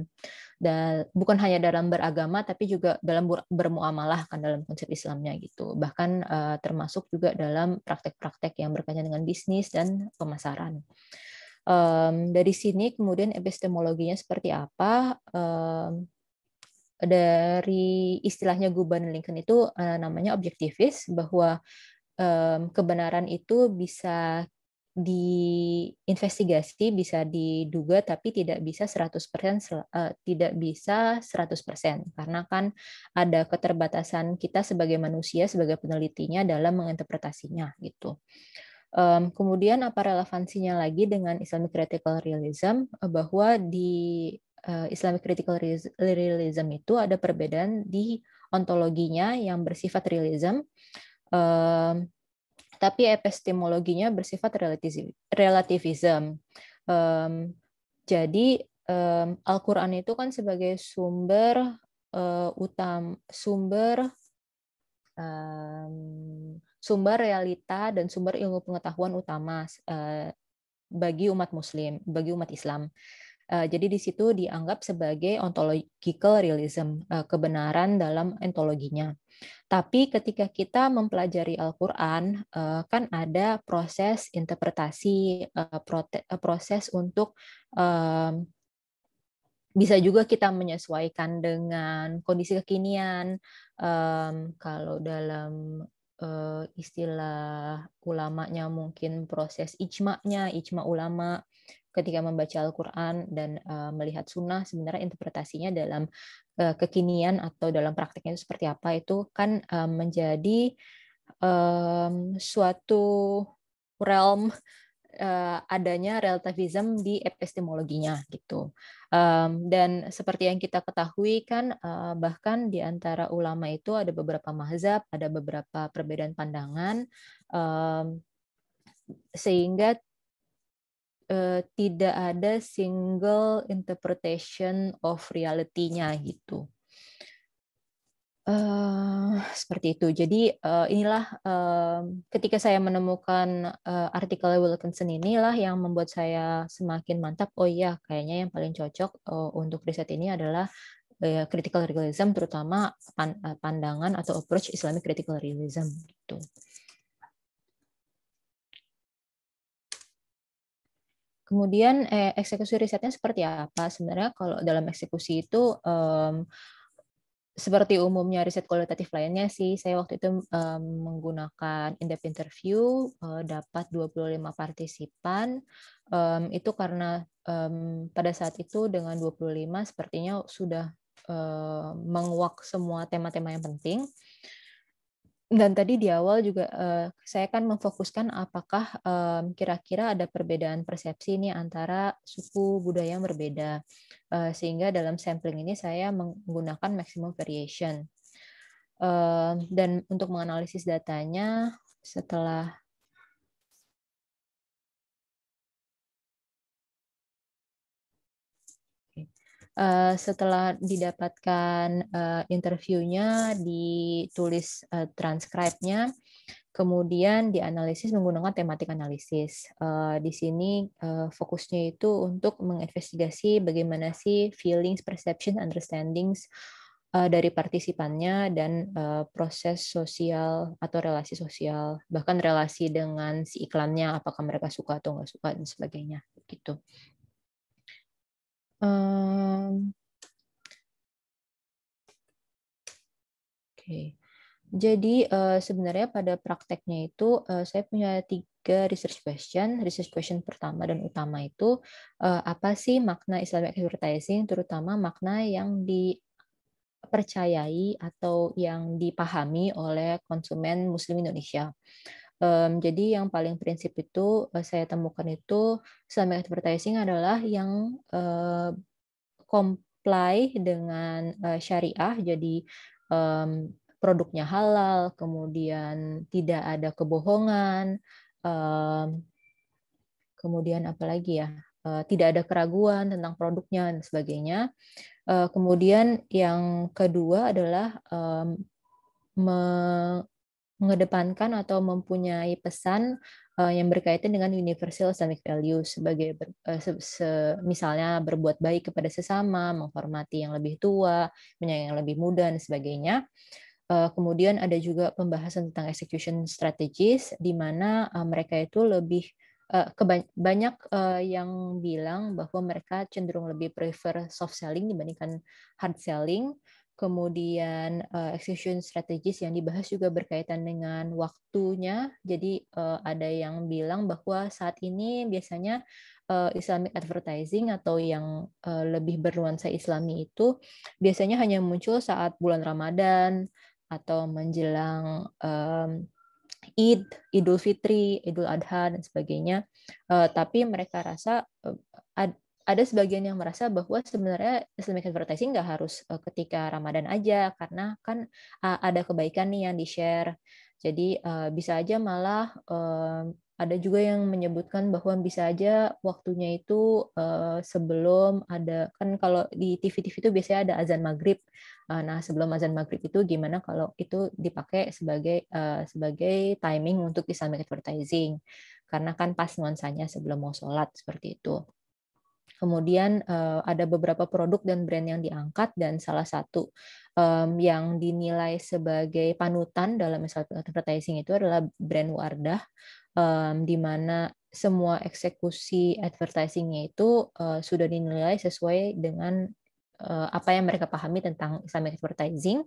da bukan hanya dalam beragama, tapi juga dalam bermuamalah kan dalam konsep Islamnya gitu. Bahkan uh, termasuk juga dalam praktek-praktek yang berkaitan dengan bisnis dan pemasaran. Um, dari sini kemudian epistemologinya seperti apa? Um, dari istilahnya Guban Lincoln itu uh, namanya objektivis bahwa kebenaran itu bisa diinvestigasi bisa diduga tapi tidak bisa 100% uh, eh, tidak bisa 100% karena kan ada keterbatasan kita sebagai manusia sebagai penelitinya dalam menginterpretasinya gitu. Um, kemudian apa relevansinya lagi dengan Islamic Critical Realism eh, bahwa di uh, Islamic Critical Realism itu ada perbedaan di ontologinya yang bersifat realism um, tapi epistemologinya bersifat relativism. Um, jadi um, Al-Qur'an itu kan sebagai sumber uh, utam sumber um, sumber realita dan sumber ilmu pengetahuan utama uh, bagi umat muslim, bagi umat Islam. Eh, jadi di situ dianggap sebagai ontological realism, eh, kebenaran dalam ontologinya. Tapi ketika kita mempelajari Al-Quran, eh, kan ada proses interpretasi, proses untuk bisa juga kita menyesuaikan dengan kondisi kekinian. Kalau dalam istilah ulamanya mungkin proses ijma'nya, ijma ulama ketika membaca Al-Quran dan uh, melihat sunnah sebenarnya interpretasinya dalam uh, kekinian atau dalam praktiknya itu seperti apa itu kan uh, menjadi um, suatu realm uh, adanya relativism di epistemologinya gitu. Um, dan seperti yang kita ketahui kan uh, bahkan di antara ulama itu ada beberapa mazhab, ada beberapa perbedaan pandangan um, sehingga uh, tidak ada single interpretation of reality-nya gitu. Uh, seperti itu. Jadi uh, inilah uh, ketika saya menemukan uh, artikel Wilkinson inilah yang membuat saya semakin mantap. Oh iya, kayaknya yang paling cocok uh, untuk riset ini adalah uh, critical realism, terutama pan pandangan atau approach Islamic critical realism gitu. Kemudian eh, eksekusi risetnya seperti apa? Sebenarnya kalau dalam eksekusi itu um, seperti umumnya riset kualitatif lainnya sih, saya waktu itu um, menggunakan in-depth interview, uh, dapat 25 partisipan, um, itu karena um, pada saat itu dengan 25 sepertinya sudah uh, menguak semua tema-tema yang penting dan tadi di awal juga uh, saya kan memfokuskan apakah um, kira-kira ada perbedaan persepsi ini antara suku budaya yang berbeda uh, sehingga dalam sampling ini saya menggunakan maximum variation uh, dan untuk menganalisis datanya setelah Eh, setelah didapatkan uh, interviewnya, ditulis uh, transkripnya, kemudian dianalisis menggunakan tematik analisis. Uh, di sini uh, fokusnya itu untuk menginvestigasi bagaimana sih feelings, perceptions understandings uh, dari partisipannya dan uh, proses sosial atau relasi sosial bahkan relasi dengan si iklannya apakah mereka suka atau nggak suka dan sebagainya gitu. Oke, Jadi eh, sebenarnya pada prakteknya itu eh, saya punya tiga research question. Research question pertama dan utama itu eh, apa sih makna Islamic advertising, terutama makna yang dipercayai atau yang dipahami oleh konsumen Muslim Indonesia. Um, jadi yang paling prinsip itu uh, saya temukan itu Islamic advertising adalah yang uh, comply dengan uh, syariah, jadi um, produknya halal, kemudian tidak ada kebohongan, um, kemudian apalagi ya, uh, tidak ada keraguan tentang produknya dan sebagainya. Uh, kemudian yang kedua adalah um, me mengedepankan atau mempunyai pesan uh, yang berkaitan dengan universal Islamic values sebagai ber, uh, se, se, misalnya berbuat baik kepada sesama, menghormati yang lebih tua, menyayangi yang lebih muda dan sebagainya. Uh, kemudian ada juga pembahasan tentang execution strategies di mana uh, mereka itu lebih uh, banyak uh, yang bilang bahwa mereka cenderung lebih prefer soft selling dibandingkan hard selling kemudian uh, execution strategis yang dibahas juga berkaitan dengan waktunya. Jadi uh, ada yang bilang bahwa saat ini biasanya uh, Islamic advertising atau yang uh, lebih bernuansa Islami itu biasanya hanya muncul saat bulan Ramadan atau menjelang um, Id, Idul Fitri, Idul Adha dan sebagainya. Uh, tapi mereka rasa uh, ada sebagian yang merasa bahwa sebenarnya Islamic advertising nggak harus eh, ketika Ramadan aja karena kan eh, ada kebaikan nih yang di-share. Jadi eh, bisa aja malah ada juga yang menyebutkan bahwa bisa aja waktunya itu sebelum ada kan kalau di TV-TV itu biasanya ada azan maghrib. nah sebelum azan maghrib itu gimana kalau itu dipakai sebagai sebagai timing untuk Islamic advertising karena kan pas nuansanya sebelum mau sholat seperti itu. Kemudian eh, ada beberapa produk dan brand yang diangkat dan salah satu yang dinilai sebagai panutan dalam misalnya advertising itu adalah brand Wardah di mana semua eksekusi advertisingnya itu eh, sudah dinilai sesuai dengan eh, apa yang mereka pahami tentang Islamic advertising.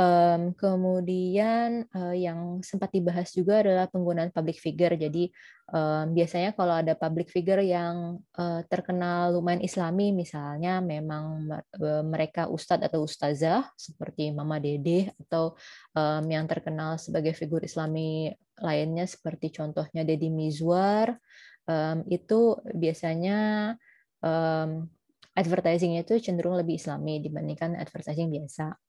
Um, kemudian uh, yang sempat dibahas juga adalah penggunaan public figure. Jadi um, biasanya kalau ada public figure yang uh, terkenal lumayan islami, misalnya memang e, mereka ustadz atau ustazah seperti Mama Dede atau um, yang terkenal sebagai figur islami lainnya seperti contohnya Deddy Mizwar, um, itu biasanya um, advertisingnya itu cenderung lebih islami dibandingkan advertising biasa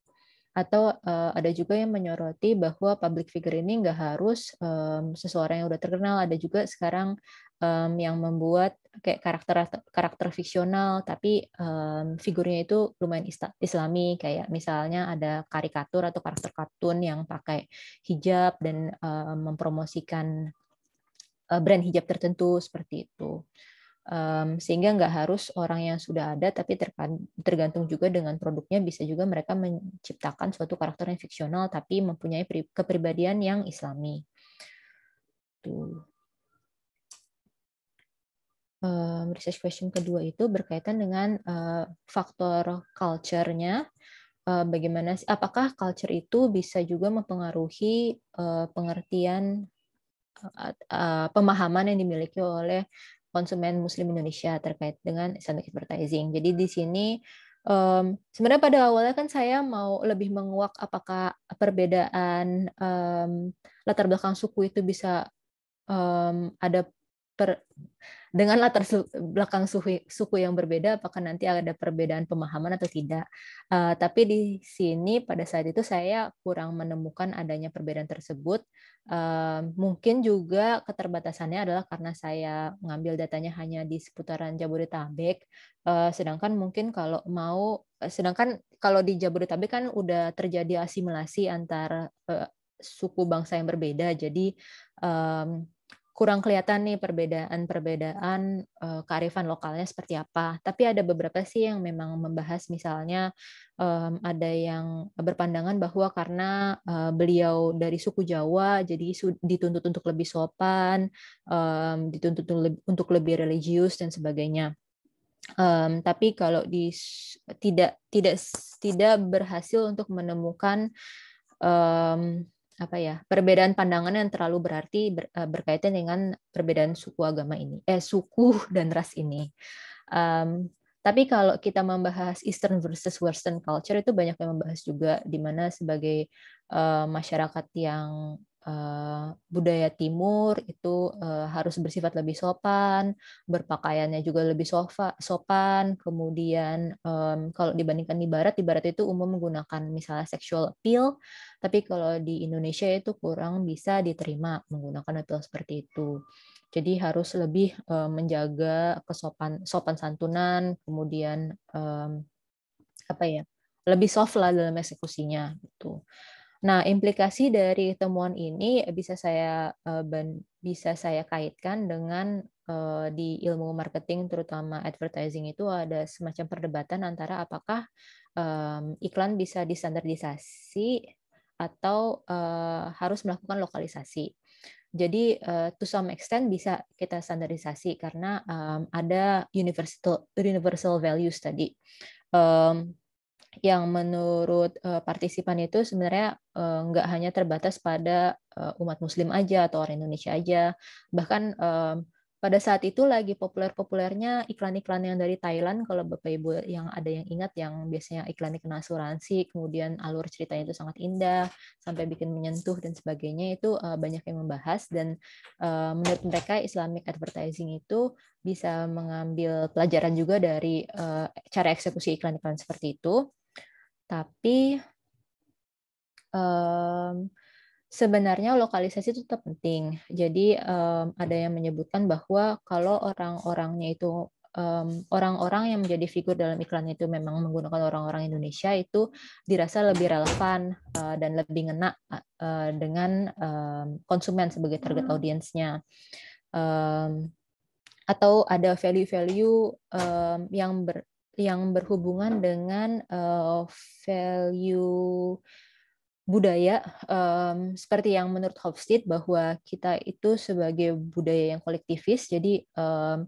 atau uh, ada juga yang menyoroti bahwa public figure ini nggak harus um, seseorang yang udah terkenal ada juga sekarang um, yang membuat kayak karakter karakter fiksional tapi um, figurnya itu lumayan islami kayak misalnya ada karikatur atau karakter kartun yang pakai hijab dan um, mempromosikan eh, brand hijab tertentu seperti itu um, sehingga nggak harus orang yang sudah ada tapi tergantung juga dengan produknya bisa juga mereka menciptakan suatu karakter yang fiksional tapi mempunyai kepribadian yang islami tuh um, research question kedua itu berkaitan dengan uh, faktor culture-nya uh, bagaimana apakah culture itu bisa juga mempengaruhi eh, pengertian pemahaman yang dimiliki oleh konsumen Muslim Indonesia terkait dengan Islamic advertising. Jadi di sini um, sebenarnya pada awalnya kan saya mau lebih menguak apakah perbedaan um, latar belakang suku itu bisa um, ada per, dengan latar belakang suhu, suku yang berbeda apakah nanti ada perbedaan pemahaman atau tidak. Uh, tapi di sini pada saat itu saya kurang menemukan adanya perbedaan tersebut. Uh, mungkin juga keterbatasannya adalah karena saya mengambil datanya hanya di seputaran Jabodetabek, uh, sedangkan mungkin kalau mau, sedangkan kalau di Jabodetabek kan udah terjadi asimilasi antara uh, suku bangsa yang berbeda, jadi um, kurang kelihatan nih perbedaan-perbedaan uh, kearifan lokalnya seperti apa. Tapi ada beberapa sih yang memang membahas misalnya um, ada yang berpandangan bahwa karena uh, beliau dari suku Jawa jadi dituntut untuk lebih sopan, um, dituntut untuk lebih religius dan sebagainya. Um, tapi kalau di tidak tidak tidak berhasil untuk menemukan um, apa ya perbedaan pandangan yang terlalu berarti ber, eh, berkaitan dengan perbedaan suku agama ini eh suku dan ras ini um, tapi kalau kita membahas Eastern versus Western culture itu banyak yang membahas juga di mana sebagai uh, masyarakat yang Eh, budaya timur itu eh, harus bersifat lebih sopan, berpakaiannya juga lebih sofa, sopan. Kemudian kalau dibandingkan di barat, di barat itu umum menggunakan misalnya sexual appeal, tapi kalau di Indonesia itu kurang bisa diterima menggunakan appeal seperti itu. Jadi harus lebih eh, menjaga kesopan sopan santunan, kemudian apa ya? lebih soft lah dalam eksekusinya itu. Nah, implikasi dari temuan ini bisa saya eh, bisa saya kaitkan dengan eh, di ilmu marketing terutama advertising itu ada semacam perdebatan antara apakah eh, iklan bisa distandardisasi atau harus melakukan lokalisasi. Jadi to some extent bisa kita standarisasi karena ada universal universal values tadi yang menurut uh, partisipan itu sebenarnya uh, nggak hanya terbatas pada uh, umat Muslim aja atau orang Indonesia aja, bahkan um, pada saat itu lagi populer-populernya iklan-iklan yang dari Thailand kalau Bapak Ibu yang ada yang ingat yang biasanya iklan iklan asuransi kemudian alur ceritanya itu sangat indah sampai bikin menyentuh dan sebagainya itu uh, banyak yang membahas dan uh, menurut mereka Islamic advertising itu bisa mengambil pelajaran juga dari uh, cara eksekusi iklan-iklan seperti itu tapi um, sebenarnya lokalisasi itu tetap penting. Jadi um, ada yang menyebutkan bahwa kalau orang-orangnya itu orang-orang um, yang menjadi figur dalam iklan itu memang menggunakan orang-orang Indonesia itu dirasa lebih relevan uh, dan lebih ngena uh, dengan um, konsumen sebagai target hmm. audiensnya. Um, atau ada value-value um, yang ber, yang berhubungan dengan uh, value budaya um, seperti yang menurut Hofstede bahwa kita itu sebagai budaya yang kolektivis jadi um,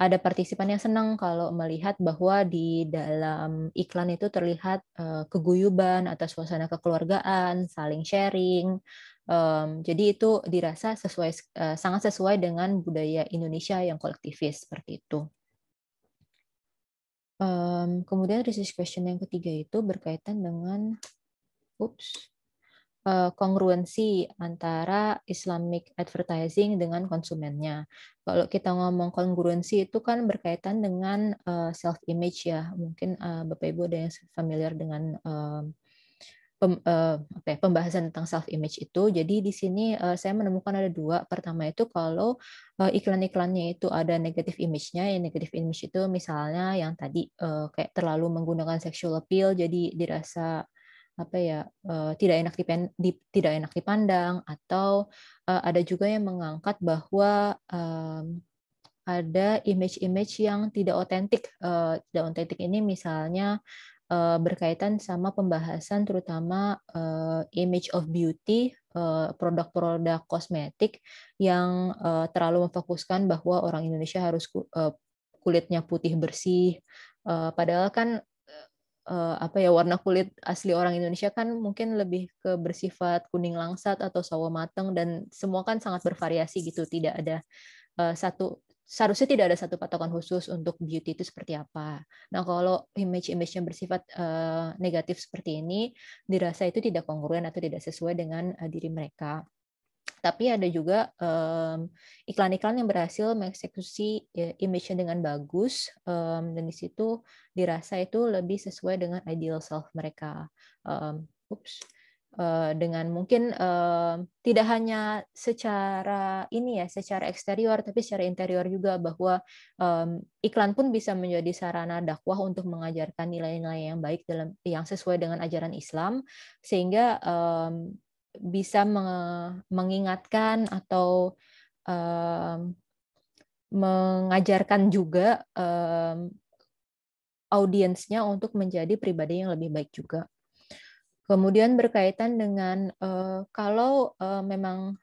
ada partisipan yang senang kalau melihat bahwa di dalam iklan itu terlihat uh, keguyuban atau suasana kekeluargaan, saling sharing. Um, jadi itu dirasa sesuai uh, sangat sesuai dengan budaya Indonesia yang kolektivis seperti itu. Um, kemudian research question yang ketiga itu berkaitan dengan ups, eh, kongruensi antara Islamic advertising dengan konsumennya. Kalau kita ngomong kongruensi itu kan berkaitan dengan eh, self image ya. Mungkin eh, Bapak Ibu ada yang familiar dengan pem, uh, eh, okay, ya, pembahasan tentang self image itu. Jadi di sini uh, saya menemukan ada dua. Pertama itu kalau uh, iklan-iklannya itu ada negatif image-nya. Yang negatif image itu misalnya yang tadi uh, kayak terlalu menggunakan sexual appeal jadi dirasa apa ya uh, tidak enak dipen, di, tidak enak dipandang atau uh, ada juga yang mengangkat bahwa um, ada image-image yang tidak otentik. Uh, tidak otentik ini misalnya uh, berkaitan sama pembahasan terutama uh, image of beauty, eh, produk-produk uh, kosmetik yang uh, terlalu memfokuskan bahwa orang Indonesia harus uh, kulitnya putih bersih. Uh, padahal kan uh, apa ya warna kulit asli orang Indonesia kan mungkin lebih ke bersifat kuning langsat atau sawo mateng dan semua kan sangat bervariasi gitu tidak ada uh, satu seharusnya tidak ada satu patokan khusus untuk beauty itu seperti apa. Nah, kalau image-image yang bersifat eh, negatif seperti ini dirasa itu tidak kongruen atau tidak sesuai dengan eh, diri mereka. Tapi ada juga eh, iklan-iklan yang berhasil mengeksekusi ya, image-nya dengan bagus dan di situ dirasa itu lebih sesuai dengan ideal self mereka. Um, Eh, dengan mungkin eh, tidak hanya secara ini ya, secara eksterior, tapi secara interior juga bahwa iklan pun bisa menjadi sarana dakwah untuk mengajarkan nilai-nilai yang baik dalam yang sesuai dengan ajaran Islam, sehingga bisa mengingatkan atau mengajarkan juga audiensnya untuk menjadi pribadi yang lebih baik juga. Kemudian berkaitan dengan uh, kalau uh, memang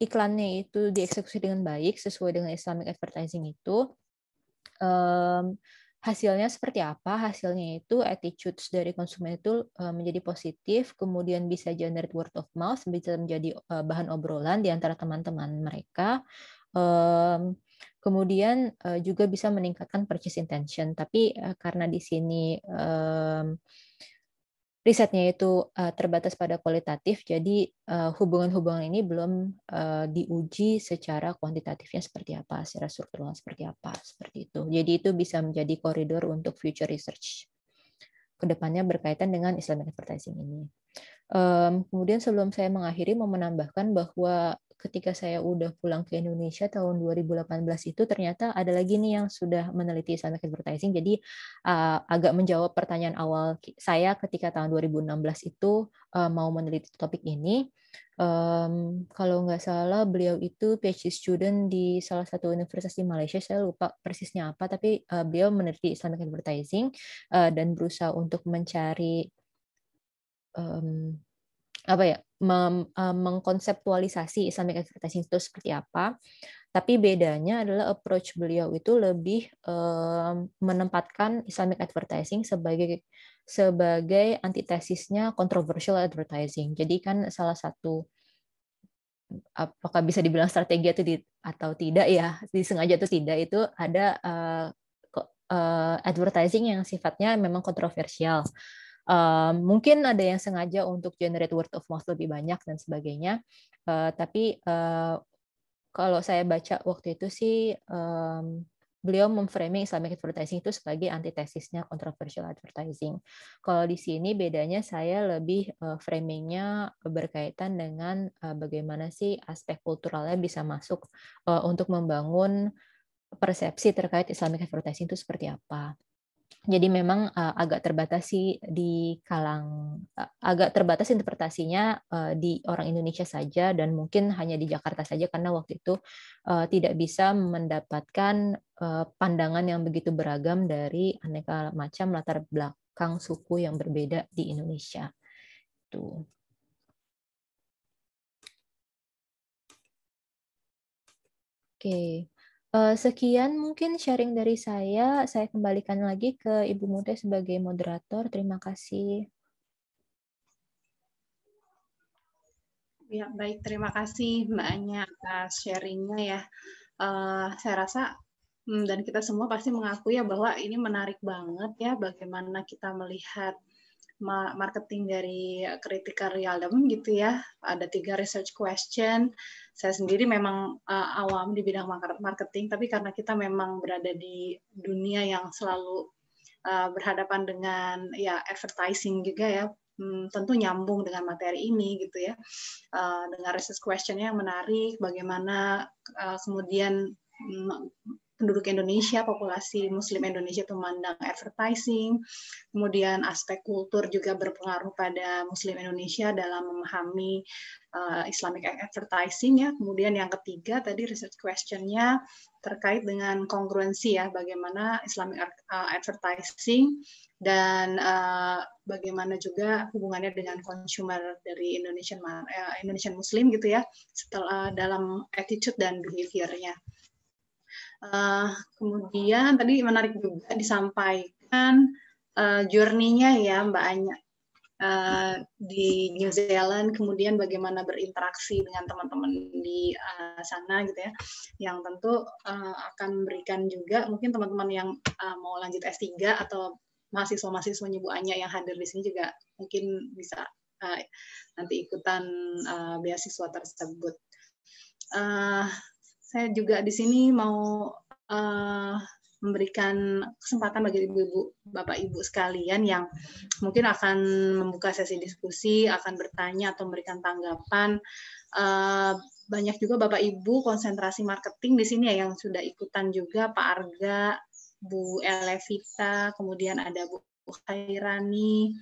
iklannya itu dieksekusi dengan baik sesuai dengan Islamic advertising itu um, hasilnya seperti apa? Hasilnya itu attitudes dari konsumen itu uh, menjadi positif, kemudian bisa generate word of mouth, bisa menjadi uh, bahan obrolan di antara teman-teman mereka. Um, kemudian uh, juga bisa meningkatkan purchase intention. Tapi uh, karena di sini um, risetnya itu uh, terbatas pada kualitatif, jadi eh, hubungan-hubungan ini belum uh, diuji secara kuantitatifnya seperti apa, secara struktural seperti apa, seperti itu. Jadi itu bisa menjadi koridor untuk future research kedepannya berkaitan dengan Islamic advertising ini. Um, kemudian sebelum saya mengakhiri mau menambahkan bahwa ketika saya udah pulang ke Indonesia tahun 2018 itu ternyata ada lagi nih yang sudah meneliti Islamic advertising. Jadi uh, agak menjawab pertanyaan awal saya ketika tahun 2016 itu uh, mau meneliti topik ini. Um, kalau nggak salah beliau itu PhD student di salah satu universitas di Malaysia saya lupa persisnya apa tapi uh, beliau meneliti Islamic advertising uh, dan berusaha untuk mencari um, apa ya Eh, mengkonseptualisasi Islamic expectation itu seperti apa. Tapi bedanya adalah approach beliau itu lebih eh, menempatkan Islamic advertising sebagai sebagai antitesisnya controversial advertising. Jadi kan salah satu apakah bisa dibilang strategi atau, di, atau tidak ya disengaja atau tidak itu ada uh, uh, advertising yang sifatnya memang kontroversial Um, mungkin ada yang sengaja untuk generate word of mouth lebih banyak dan sebagainya. Uh, tapi uh, kalau saya baca waktu itu sih um, beliau memframing Islamic advertising itu sebagai antitesisnya controversial advertising. Kalau di sini bedanya saya lebih uh, framingnya berkaitan dengan uh, bagaimana sih aspek kulturalnya bisa masuk uh, untuk membangun persepsi terkait Islamic advertising itu seperti apa jadi memang uh, agak terbatasi di kalang uh, agak terbatas interpretasinya uh, di orang Indonesia saja dan mungkin hanya di Jakarta saja karena waktu itu uh, tidak bisa mendapatkan uh, pandangan yang begitu beragam dari aneka macam latar belakang suku yang berbeda di Indonesia. itu. Oke. Okay sekian mungkin sharing dari saya. Saya kembalikan lagi ke Ibu Mute sebagai moderator. Terima kasih. Ya, baik. Terima kasih Mbak atas sharingnya ya. Uh, saya rasa hmm, dan kita semua pasti mengakui ya bahwa ini menarik banget ya bagaimana kita melihat marketing dari critical realism gitu ya. Ada tiga research question. Saya sendiri memang uh, awam di bidang marketing, tapi karena kita memang berada di dunia yang selalu uh, berhadapan dengan ya advertising juga ya, hmm, tentu nyambung dengan materi ini gitu ya. Uh, dengan research questionnya yang menarik, bagaimana uh, kemudian hmm, penduduk Indonesia, populasi Muslim Indonesia pemandang advertising, kemudian aspek kultur juga berpengaruh pada Muslim Indonesia dalam memahami uh, Islamic advertising ya. Kemudian yang ketiga tadi research question-nya terkait dengan kongruensi ya, bagaimana Islamic eh, advertising dan uh, bagaimana juga hubungannya dengan consumer dari Indonesian uh, Indonesian Muslim gitu ya setelah dalam attitude dan behaviornya. nya Uh, kemudian tadi menarik juga disampaikan uh, journey-nya ya Mbak Anya uh, di New Zealand, kemudian bagaimana berinteraksi dengan teman-teman di uh, sana gitu ya, yang tentu uh, akan memberikan juga mungkin teman-teman yang uh, mau lanjut S3 atau mahasiswa mahasiswa Bu Anya yang hadir di sini juga mungkin bisa uh, nanti ikutan uh, beasiswa tersebut. Uh, saya juga di sini mau uh, memberikan kesempatan bagi ibu-ibu, bapak ibu sekalian yang mungkin akan membuka sesi diskusi, akan bertanya atau memberikan tanggapan. Uh, banyak juga bapak ibu konsentrasi marketing di sini ya yang sudah ikutan juga Pak Arga, Bu Elevita, kemudian ada Bu Khairani,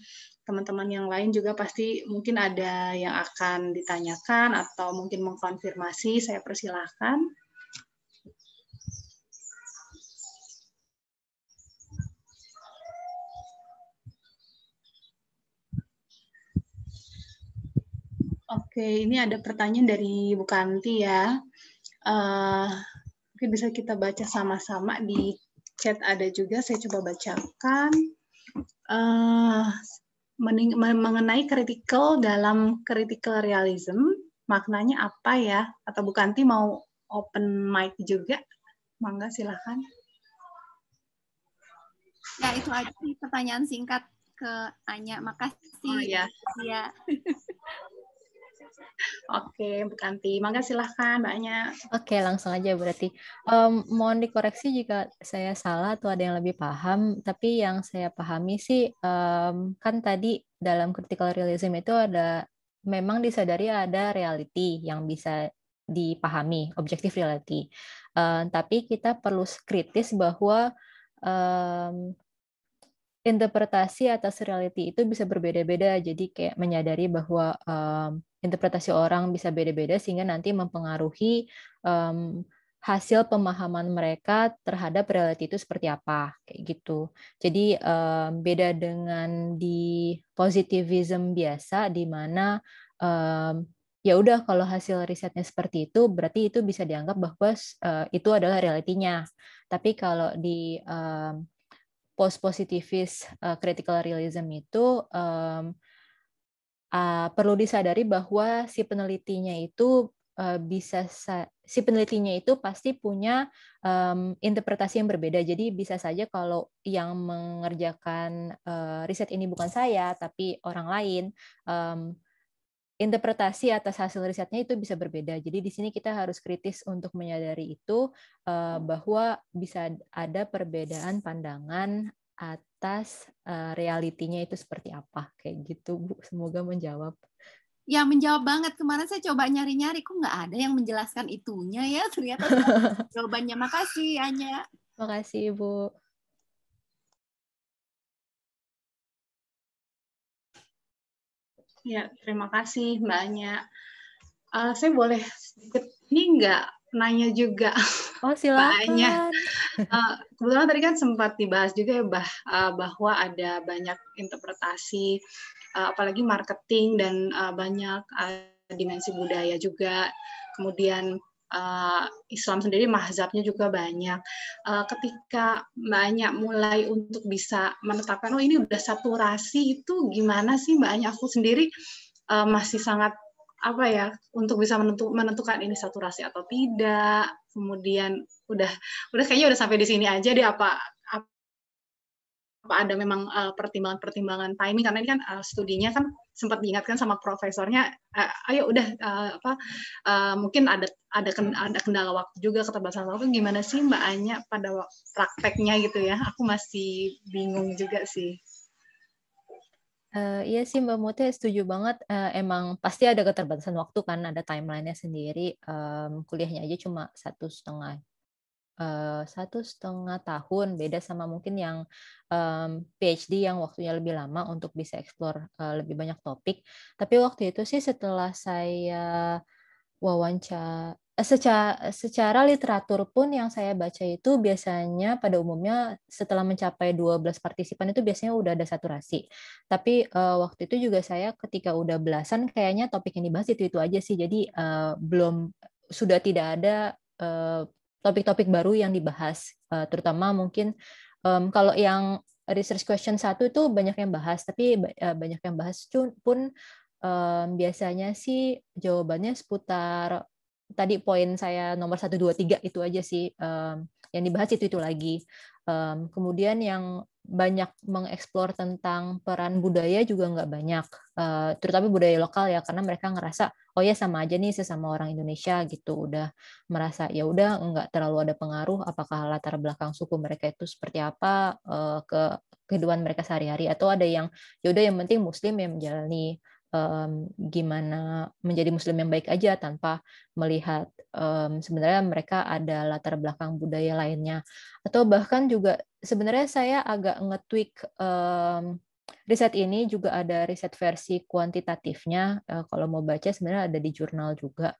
teman-teman yang lain juga pasti mungkin ada yang akan ditanyakan atau mungkin mengkonfirmasi, saya persilahkan. Oke, ini ada pertanyaan dari Bu Kanti ya. Uh, mungkin bisa kita baca sama-sama di chat ada juga, saya coba bacakan uh, mengenai kritikal dalam kritikal realism maknanya apa ya atau Bu Kanti mau open mic juga mangga silahkan ya itu aja pertanyaan singkat ke Anya makasih oh, ya, ya. Oke, Bu Kanti. Mangga silahkan Anya. Oke, langsung aja berarti. Um, mohon dikoreksi jika saya salah atau ada yang lebih paham. Tapi yang saya pahami sih, um, kan tadi dalam critical realism itu ada, memang disadari ada reality yang bisa dipahami, objektif reality. Um, tapi kita perlu kritis bahwa um, interpretasi atas reality itu bisa berbeda-beda. Jadi kayak menyadari bahwa um, interpretasi orang bisa beda-beda sehingga nanti mempengaruhi um, hasil pemahaman mereka terhadap reality itu seperti apa kayak gitu. Jadi um, beda dengan di positivism biasa di mana um, ya udah kalau hasil risetnya seperti itu berarti itu bisa dianggap bahwa uh, itu adalah realitinya. Tapi kalau di um, post positivis uh, critical realism itu um, uh, perlu disadari bahwa si penelitinya itu uh, bisa si penelitinya itu pasti punya um, interpretasi yang berbeda. Jadi bisa saja kalau yang mengerjakan uh, riset ini bukan saya tapi orang lain um, interpretasi atas hasil risetnya itu bisa berbeda. Jadi di sini kita harus kritis untuk menyadari itu eh, hmm. bahwa bisa ada perbedaan pandangan atas eh, realitinya itu seperti apa. Kayak gitu, Bu. Semoga menjawab. Ya menjawab banget kemarin saya coba nyari-nyari kok nggak ada yang menjelaskan itunya ya ternyata jawabannya makasih Anya. Makasih Bu. Ya, terima kasih Mbak Anya. Uh, saya boleh sedikit ini nggak nanya juga. Oh silakan. Uh, kebetulan tadi kan sempat dibahas juga ya bah, uh, bahwa ada banyak interpretasi, uh, apalagi marketing dan uh, banyak uh, dimensi budaya juga. Kemudian uh, Islam sendiri mahzabnya juga banyak. Uh, ketika banyak mulai untuk bisa menetapkan oh ini udah saturasi itu gimana sih banyak aku sendiri uh, masih sangat apa ya untuk bisa menentukan ini saturasi atau tidak. Kemudian udah udah kayaknya udah sampai di sini aja deh apa apa ada memang pertimbangan-pertimbangan timing karena ini kan studinya kan sempat diingatkan sama profesornya ayo udah uh, apa uh, mungkin ada ada ada kendala waktu juga keterbatasan waktu gimana sih Mbak Anya pada prakteknya gitu ya aku masih bingung juga sih Uh, iya sih Mbak Mutia setuju banget. Uh, emang pasti ada keterbatasan waktu kan, ada timelinenya sendiri. Um, kuliahnya aja cuma satu setengah Eh, satu setengah tahun beda sama mungkin yang um, PhD yang waktunya lebih lama untuk bisa eksplor uh, eh, lebih banyak topik tapi waktu itu sih setelah saya wawancara eh, secara secara literatur pun yang saya baca itu biasanya pada umumnya setelah mencapai 12 partisipan itu biasanya udah ada saturasi. Tapi uh, waktu itu juga saya ketika udah belasan kayaknya topik yang dibahas itu itu aja sih. Jadi uh, belum sudah tidak ada topik-topik baru yang dibahas, eh, terutama mungkin um, kalau yang research question satu itu banyak yang bahas, tapi eh, banyak yang bahas pun um, biasanya sih jawabannya seputar tadi poin saya nomor satu dua tiga itu aja sih um, yang dibahas itu itu lagi. Um, kemudian yang banyak mengeksplor tentang peran budaya juga nggak banyak, uh, terutama budaya lokal ya, karena mereka ngerasa oh ya sama aja nih sesama orang Indonesia gitu, udah merasa ya udah nggak terlalu ada pengaruh apakah latar belakang suku mereka itu seperti apa eh, ke kehidupan mereka sehari-hari atau ada yang ya udah yang penting Muslim yang menjalani um, gimana menjadi muslim yang baik aja tanpa melihat um, sebenarnya mereka ada latar belakang budaya lainnya atau bahkan juga sebenarnya saya agak ngetweet um, riset ini juga ada riset versi kuantitatifnya uh, kalau mau baca sebenarnya ada di jurnal juga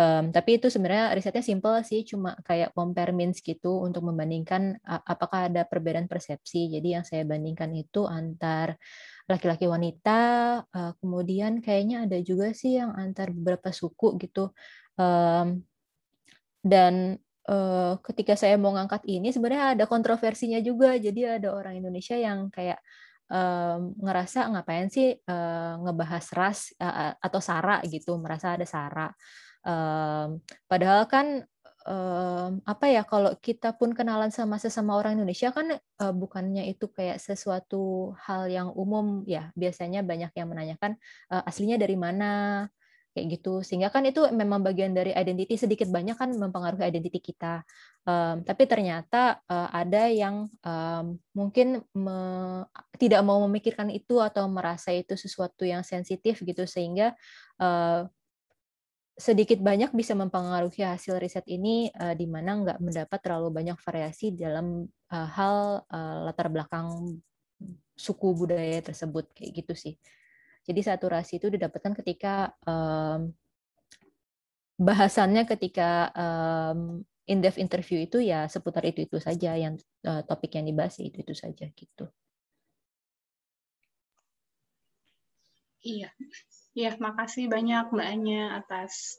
Um, tapi itu sebenarnya risetnya simple sih, cuma kayak compare means gitu untuk membandingkan apakah ada perbedaan persepsi. Jadi yang saya bandingkan itu antar laki-laki wanita, eh, kemudian kayaknya ada juga sih yang antar beberapa suku gitu. dan eh, ketika saya mau ngangkat ini sebenarnya ada kontroversinya juga. Jadi ada orang Indonesia yang kayak ngerasa ngapain sih eh, ngebahas ras atau sara gitu, merasa ada sara. padahal kan um, apa ya kalau kita pun kenalan sama sesama orang Indonesia kan uh, bukannya itu kayak sesuatu hal yang umum ya biasanya banyak yang menanyakan uh, aslinya dari mana kayak gitu sehingga kan itu memang bagian dari identity sedikit banyak kan mempengaruhi identity kita um, tapi ternyata uh, ada yang um, mungkin me, tidak mau memikirkan itu atau merasa itu sesuatu yang sensitif gitu sehingga uh, sedikit banyak bisa mempengaruhi hasil riset ini uh, di mana nggak mendapat terlalu banyak variasi dalam uh, hal uh, latar belakang suku budaya tersebut kayak gitu sih. Jadi saturasi itu didapatkan ketika um, bahasannya ketika um, in-depth interview itu ya seputar itu-itu saja yang uh, topik yang dibahas ya itu-itu saja gitu. Iya. Ya, makasih banyak Mbak Anya atas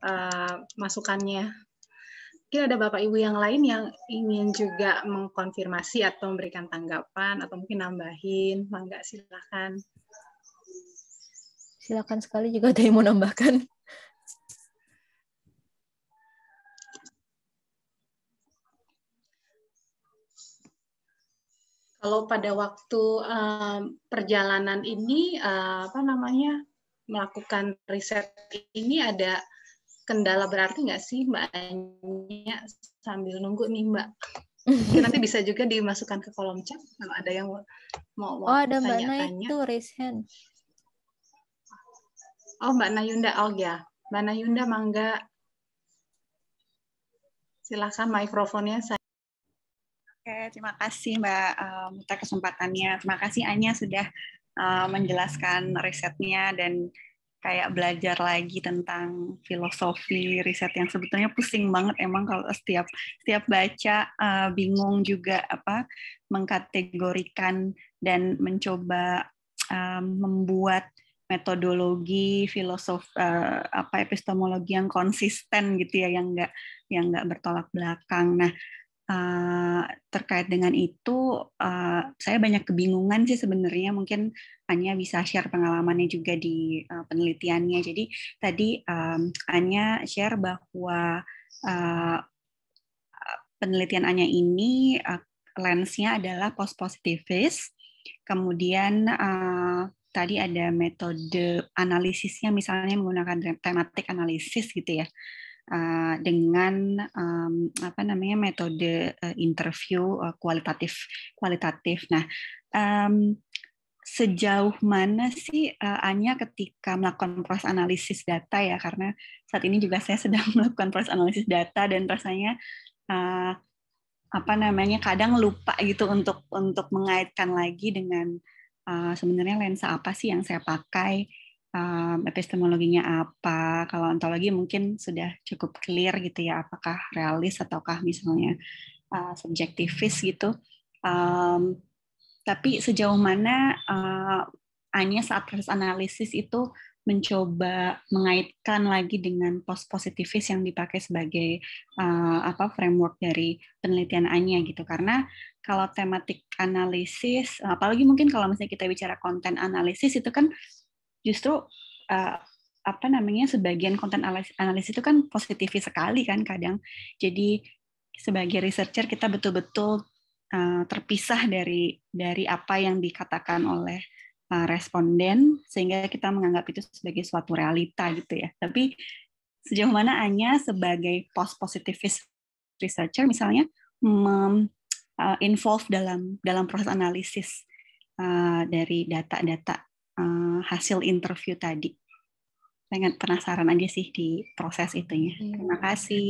uh, masukannya. Mungkin ada Bapak Ibu yang lain yang ingin juga mengkonfirmasi atau memberikan tanggapan atau mungkin nambahin, mangga silakan. Silakan sekali juga ada yang mau nambahkan. Kalau pada waktu um, perjalanan ini uh, apa namanya melakukan riset ini ada kendala berarti nggak sih Mbak Anya sambil nunggu nih Mbak? nanti bisa juga dimasukkan ke kolom chat kalau ada yang mau, mau oh, ada Mbak Naya itu raise hand. Oh Mbak Nayunda, oh ya Mbak Nayunda mangga silakan mikrofonnya saya. Oke, terima kasih Mbak Muta eh, kesempatannya. Terima kasih Anya sudah uh, menjelaskan risetnya dan kayak belajar lagi tentang filosofi riset yang sebetulnya pusing banget emang kalau setiap setiap baca uh, bingung juga apa mengkategorikan dan mencoba um, membuat metodologi filosof uh, apa epistemologi yang konsisten gitu ya yang enggak yang enggak bertolak belakang. Nah, Eh, terkait dengan itu uh, saya banyak kebingungan sih sebenarnya mungkin Anya bisa share pengalamannya juga di uh, penelitiannya. Jadi tadi um, Anya share bahwa uh, penelitian Anya ini uh, lensnya adalah post positivis. Kemudian uh, tadi ada metode analisisnya misalnya menggunakan tematik analisis gitu ya. Eh, dengan um, apa namanya metode uh, interview uh, kualitatif kualitatif. Nah, um, sejauh mana sih uh, Anya ketika melakukan proses analisis data ya karena saat ini juga saya sedang melakukan proses analisis data dan rasanya uh, apa namanya kadang lupa gitu untuk untuk mengaitkan lagi dengan uh, sebenarnya lensa apa sih yang saya pakai um, epistemologinya apa. Kalau ontologi mungkin sudah cukup clear gitu ya, apakah realis ataukah misalnya uh, subjektivis gitu. Um, tapi sejauh mana uh, Anya saat proses analisis itu mencoba mengaitkan lagi dengan post positivis yang dipakai sebagai uh, apa framework dari penelitian Anya gitu karena kalau tematik analisis apalagi mungkin kalau misalnya kita bicara konten analisis itu kan justru uh, apa namanya sebagian konten analis, analis itu kan positif sekali kan kadang. Jadi sebagai researcher kita betul-betul uh, terpisah dari dari apa yang dikatakan oleh uh, responden sehingga kita menganggap itu sebagai suatu realita gitu ya. Tapi sejauh mana hanya sebagai post positivist researcher misalnya mem, involve dalam dalam proses analisis uh, dari data-data hasil interview tadi. Pengen penasaran aja sih di proses itunya. Iya. Terima kasih.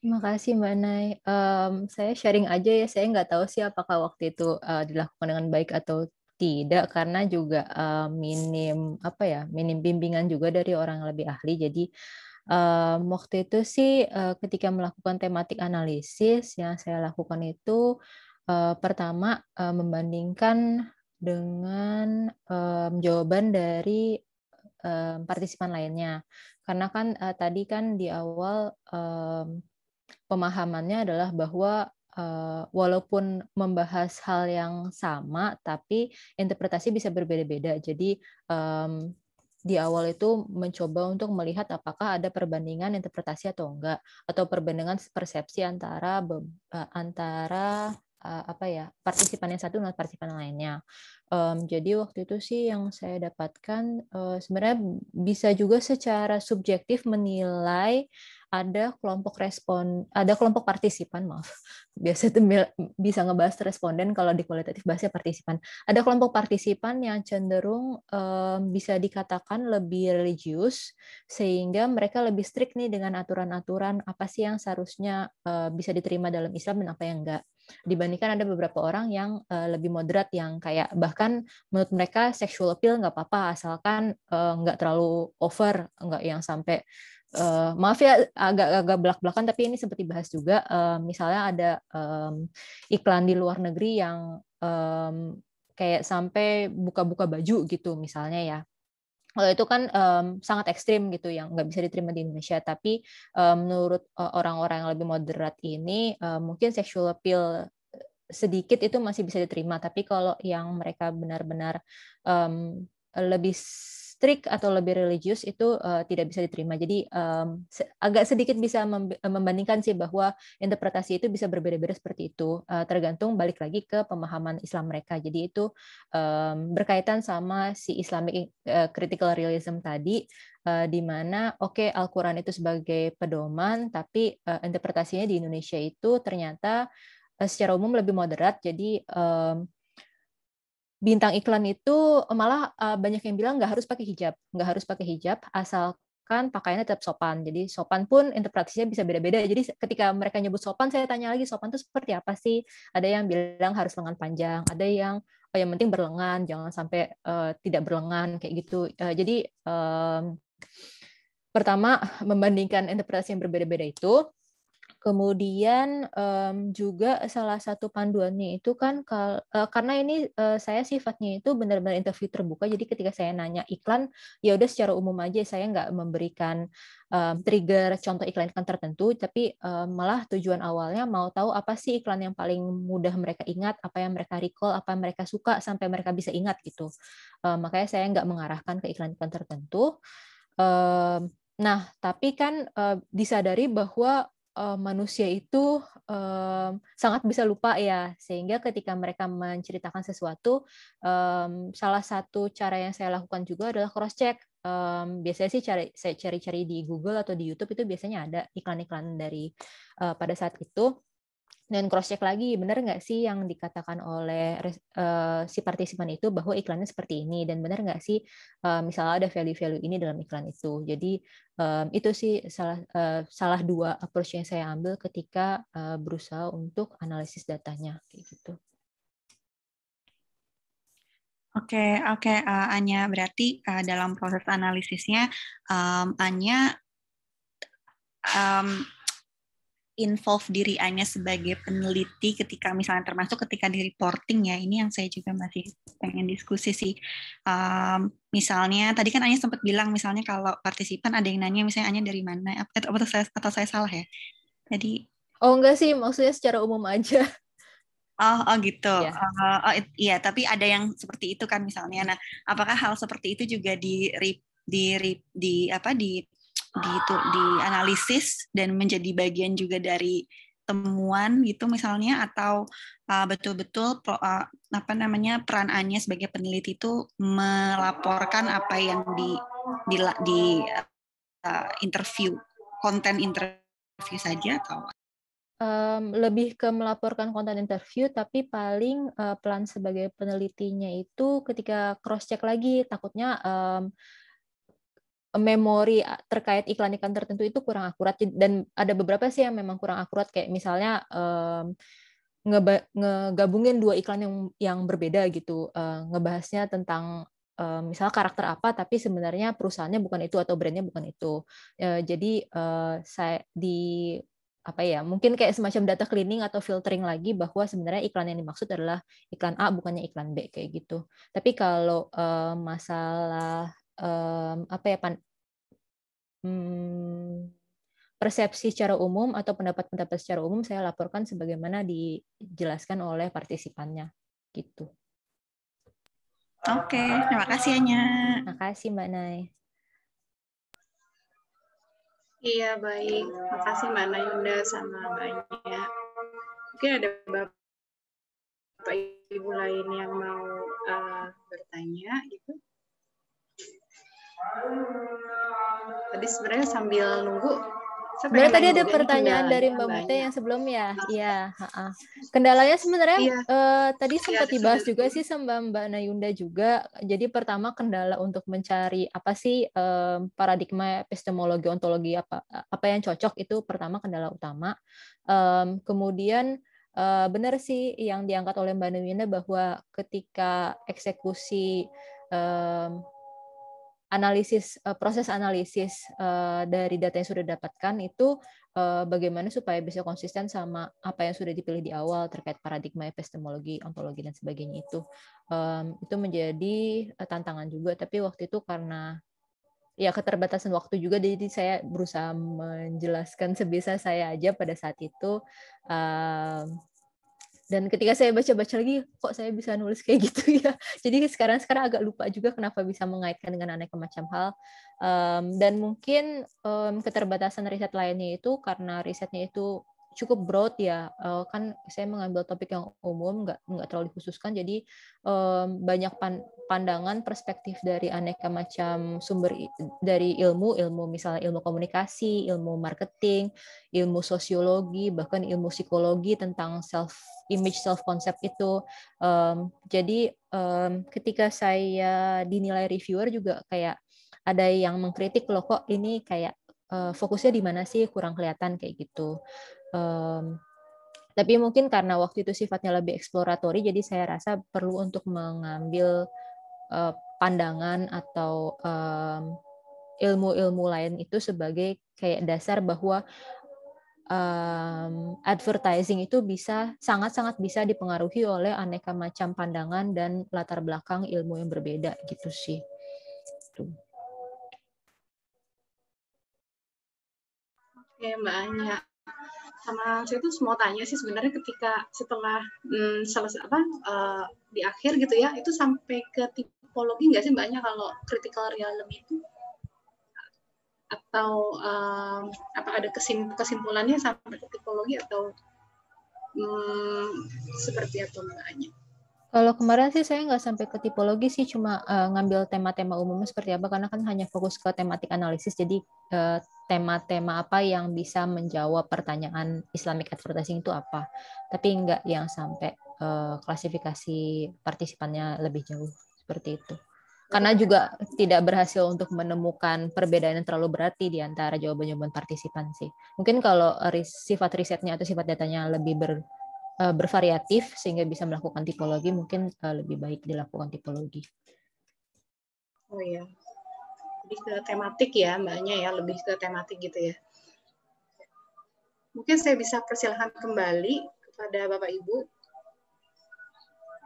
Terima kasih Mbak Nay. Um, saya sharing aja ya, saya nggak tahu sih apakah waktu itu uh, dilakukan dengan baik atau tidak karena juga uh, minim apa ya minim bimbingan juga dari orang yang lebih ahli jadi uh, waktu itu sih uh, ketika melakukan tematik analisis yang saya lakukan itu uh, pertama uh, membandingkan dengan um, jawaban dari um, partisipan lainnya. Karena kan uh, tadi kan di awal um, pemahamannya adalah bahwa uh, walaupun membahas hal yang sama, tapi interpretasi bisa berbeda-beda. Jadi um, di awal itu mencoba untuk melihat apakah ada perbandingan interpretasi atau enggak atau perbandingan persepsi antara eh, antara uh, apa ya partisipan yang satu dengan partisipan lainnya. Um, jadi waktu itu sih yang saya dapatkan uh, sebenarnya bisa juga secara subjektif menilai ada kelompok respon ada kelompok partisipan maaf biasa itu bisa ngebahas responden kalau di kualitatif bahasnya partisipan ada kelompok partisipan yang cenderung um, bisa dikatakan lebih religius sehingga mereka lebih strict nih dengan aturan-aturan apa sih yang seharusnya uh, bisa diterima dalam Islam dan apa yang enggak dibandingkan ada beberapa orang yang uh, lebih moderat yang kayak bahkan menurut mereka sexual appeal nggak apa-apa asalkan uh, nggak terlalu over nggak yang sampai uh, maaf ya agak-agak belak-belakan tapi ini seperti bahas juga uh, misalnya ada um, iklan di luar negeri yang um, kayak sampai buka-buka baju gitu misalnya ya kalau oh, itu kan um, sangat ekstrim gitu yang nggak bisa diterima di Indonesia tapi um, menurut e, orang-orang yang lebih moderat ini um, mungkin sexual appeal e, sedikit itu masih bisa diterima tapi kalau yang mereka benar-benar um, lebih strict atau lebih religius itu uh, tidak bisa diterima. Jadi um, se agak sedikit bisa eh, membandingkan sih bahwa interpretasi itu bisa berbeda-beda seperti itu, uh, tergantung balik lagi ke pemahaman Islam mereka. Jadi itu um, berkaitan sama si Islamic uh, critical realism tadi, di mana oke okay, Al-Quran itu sebagai pedoman, tapi uh, interpretasinya di Indonesia itu ternyata secara umum lebih moderat. Jadi um, bintang iklan itu malah uh, banyak yang bilang nggak harus pakai hijab, nggak harus pakai hijab asalkan pakaiannya tetap sopan. Jadi sopan pun interpretasinya bisa beda-beda. Jadi ketika mereka nyebut sopan, saya tanya lagi sopan itu seperti apa sih? Ada yang bilang harus lengan panjang, ada yang oh, yang penting berlengan, jangan sampai uh, tidak berlengan kayak gitu. Uh, jadi um, pertama membandingkan interpretasi yang berbeda-beda itu Kemudian um, juga salah satu panduannya itu kan kal uh, karena ini uh, saya sifatnya itu benar-benar interview terbuka. Jadi ketika saya nanya iklan, ya udah secara umum aja saya nggak memberikan um, trigger contoh iklan iklan tertentu, tapi um, malah tujuan awalnya mau tahu apa sih iklan yang paling mudah mereka ingat, apa yang mereka recall, apa yang mereka suka sampai mereka bisa ingat gitu. Um, makanya saya nggak mengarahkan ke iklan-iklan tertentu. Um, Nah, tapi kan uh, disadari bahwa uh, manusia itu uh, sangat bisa lupa ya sehingga ketika mereka menceritakan sesuatu um, salah satu cara yang saya lakukan juga adalah cross check um, biasanya sih cari saya cari-cari di Google atau di YouTube itu biasanya ada iklan-iklan dari uh, pada saat itu dan cross check lagi benar nggak sih yang dikatakan oleh uh, si partisipan itu bahwa iklannya seperti ini dan benar nggak sih uh, misalnya ada value-value ini dalam iklan itu jadi um, itu sih salah uh, salah dua approach yang saya ambil ketika uh, berusaha untuk analisis datanya kayak gitu Oke, okay, oke, okay, uh, Anya. Berarti uh, dalam proses analisisnya, um, Anya um, involve diri Anya sebagai peneliti ketika misalnya termasuk ketika di reporting ya ini yang saya juga masih pengen diskusi sih um, misalnya tadi kan Anya sempat bilang misalnya kalau partisipan ada yang nanya misalnya Anya dari mana atau, eh, atau saya atau saya salah ya jadi oh enggak sih maksudnya secara umum aja Oh, oh gitu. Yeah. Iya. Uh, oh, iya, tapi ada yang seperti itu kan misalnya. Nah, apakah hal seperti itu juga di di di, di apa di di gitu, di ah. dianalisis dan menjadi bagian juga dari temuan gitu misalnya atau ah, betul-betul uh, apa namanya peranannya sebagai peneliti itu melaporkan apa yang di di, di uh, interview konten interview saja atau um, lebih ke melaporkan konten interview, tapi paling uh, eh, pelan sebagai penelitinya itu ketika cross check lagi, takutnya um, memori terkait iklan-iklan tertentu itu kurang akurat dan ada beberapa sih yang memang kurang akurat kayak misalnya um, ngegabungin dua iklan yang yang berbeda gitu uh, ngebahasnya tentang uh, misalnya karakter apa tapi sebenarnya perusahaannya bukan itu atau brandnya bukan itu uh, jadi uh, saya di apa ya mungkin kayak semacam data cleaning atau filtering lagi bahwa sebenarnya iklan yang dimaksud adalah iklan A bukannya iklan B kayak gitu tapi kalau uh, masalah um, apa ya pan, um, persepsi secara umum atau pendapat-pendapat secara umum saya laporkan sebagaimana dijelaskan oleh partisipannya gitu. Oke, terima kasih Anya. Terima kasih Mbak Nay. Iya baik, terima kasih Mbak Nayunda sama banyak Mungkin ada Bapak Ibu lain yang mau uh, bertanya gitu. Tadi sebenarnya sambil nunggu. Sebenarnya tadi ada pertanyaan dari Mbak Mute yang sebelumnya. Iya. iya kendalanya sebenarnya ya. uh, tadi iya, sempat ya, dibahas juga sih sama Mbak Nayunda juga. Jadi pertama kendala untuk mencari apa sih uh, paradigma epistemologi ontologi apa apa yang cocok itu pertama kendala utama. Um, kemudian uh, benar sih yang diangkat oleh Mbak Nayunda bahwa ketika eksekusi um, analisis uh, proses analisis uh, dari data yang sudah dapatkan itu uh, bagaimana supaya bisa konsisten sama apa yang sudah dipilih di awal terkait paradigma epistemologi, ontologi dan sebagainya itu um, itu menjadi tantangan juga tapi waktu itu karena ya keterbatasan waktu juga jadi saya berusaha menjelaskan sebisa saya aja pada saat itu um, dan ketika saya baca-baca lagi kok saya bisa nulis kayak gitu ya jadi sekarang sekarang agak lupa juga kenapa bisa mengaitkan dengan aneka macam hal um, dan mungkin um, keterbatasan riset lainnya itu karena risetnya itu cukup broad ya uh, kan saya mengambil topik yang umum nggak nggak terlalu dikhususkan jadi um, banyak pan, pandangan perspektif dari aneka macam sumber dari ilmu ilmu misalnya ilmu komunikasi ilmu marketing ilmu sosiologi bahkan ilmu psikologi tentang self image self concept itu um, jadi um, ketika saya dinilai reviewer juga kayak ada yang mengkritik loh kok ini kayak uh, fokusnya di mana sih kurang kelihatan kayak gitu. Um, tapi mungkin karena waktu itu sifatnya lebih eksploratori, jadi saya rasa perlu untuk mengambil uh, pandangan atau ilmu-ilmu lain itu sebagai kayak dasar bahwa um, advertising itu bisa sangat-sangat bisa dipengaruhi oleh aneka macam pandangan dan latar belakang ilmu yang berbeda gitu sih. Tuh. Gitu. Oke Mbak Anya, sama saya tuh semua tanya sih sebenarnya ketika setelah hmm, selesai apa uh, di akhir gitu ya itu sampai ke tipologi nggak sih banyak kalau critical realm itu atau um, apa ada kesim kesimpulannya sampai ke tipologi atau um, seperti apa enggaknya? Kalau kemarin sih saya nggak sampai ke tipologi sih, cuma uh, ngambil tema-tema umumnya seperti apa, karena kan hanya fokus ke tematik analisis, jadi uh, tema-tema apa yang bisa menjawab pertanyaan Islamic advertising itu apa. Tapi enggak yang sampai uh, klasifikasi partisipannya lebih jauh seperti itu. Karena juga tidak berhasil untuk menemukan perbedaan yang terlalu berarti di antara jawaban-jawaban partisipan sih. Mungkin kalau sifat risetnya atau sifat datanya lebih ber, uh, bervariatif sehingga bisa melakukan tipologi mungkin uh, lebih baik dilakukan tipologi. Oh iya, lebih ke tematik ya mbaknya ya, lebih ke tematik gitu ya. Mungkin saya bisa persilahkan kembali kepada Bapak Ibu.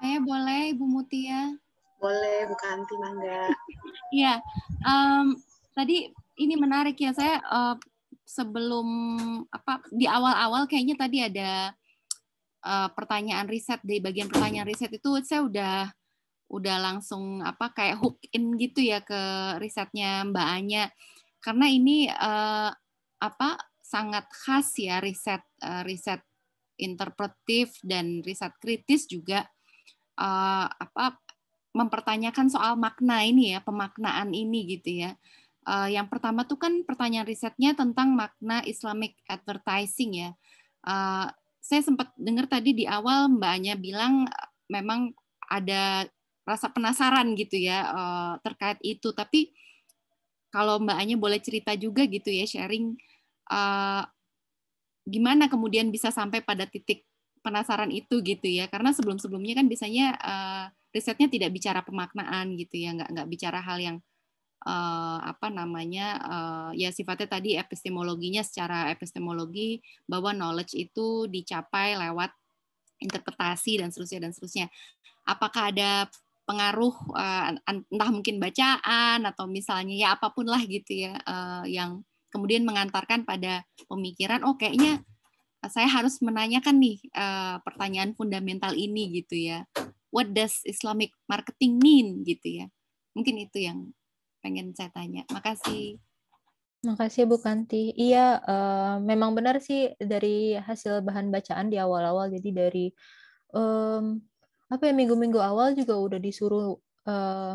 Eh boleh Ibu Mutia. Boleh Bu Kanti Mangga. ya um, tadi ini menarik ya saya uh, sebelum apa di awal-awal kayaknya tadi ada uh, pertanyaan riset di bagian pertanyaan riset itu saya udah udah langsung apa kayak hook in gitu ya ke risetnya Mbak Anya karena ini uh, apa sangat khas ya riset uh, riset interpretif dan riset kritis juga uh, apa mempertanyakan soal makna ini ya pemaknaan ini gitu ya uh, yang pertama tuh kan pertanyaan risetnya tentang makna Islamic advertising ya uh, saya sempat dengar tadi di awal mbaknya bilang memang ada rasa penasaran gitu ya uh, terkait itu. Tapi kalau Mbak Anya boleh cerita juga gitu ya sharing uh, gimana kemudian bisa sampai pada titik penasaran itu gitu ya karena sebelum-sebelumnya kan biasanya uh, risetnya tidak bicara pemaknaan gitu ya nggak nggak bicara hal yang uh, apa namanya uh, ya sifatnya tadi epistemologinya secara epistemologi bahwa knowledge itu dicapai lewat interpretasi dan seterusnya dan seterusnya apakah ada pengaruh uh, eh, entah mungkin bacaan atau misalnya ya apapun lah gitu ya uh, yang kemudian mengantarkan pada pemikiran oh kayaknya saya harus menanyakan nih uh, pertanyaan fundamental ini gitu ya what does Islamic marketing mean gitu ya mungkin itu yang pengen saya tanya makasih Makasih Bu Kanti. Iya, uh, memang benar sih dari hasil bahan bacaan di awal-awal. Jadi dari um, apa ya minggu-minggu awal juga udah disuruh uh,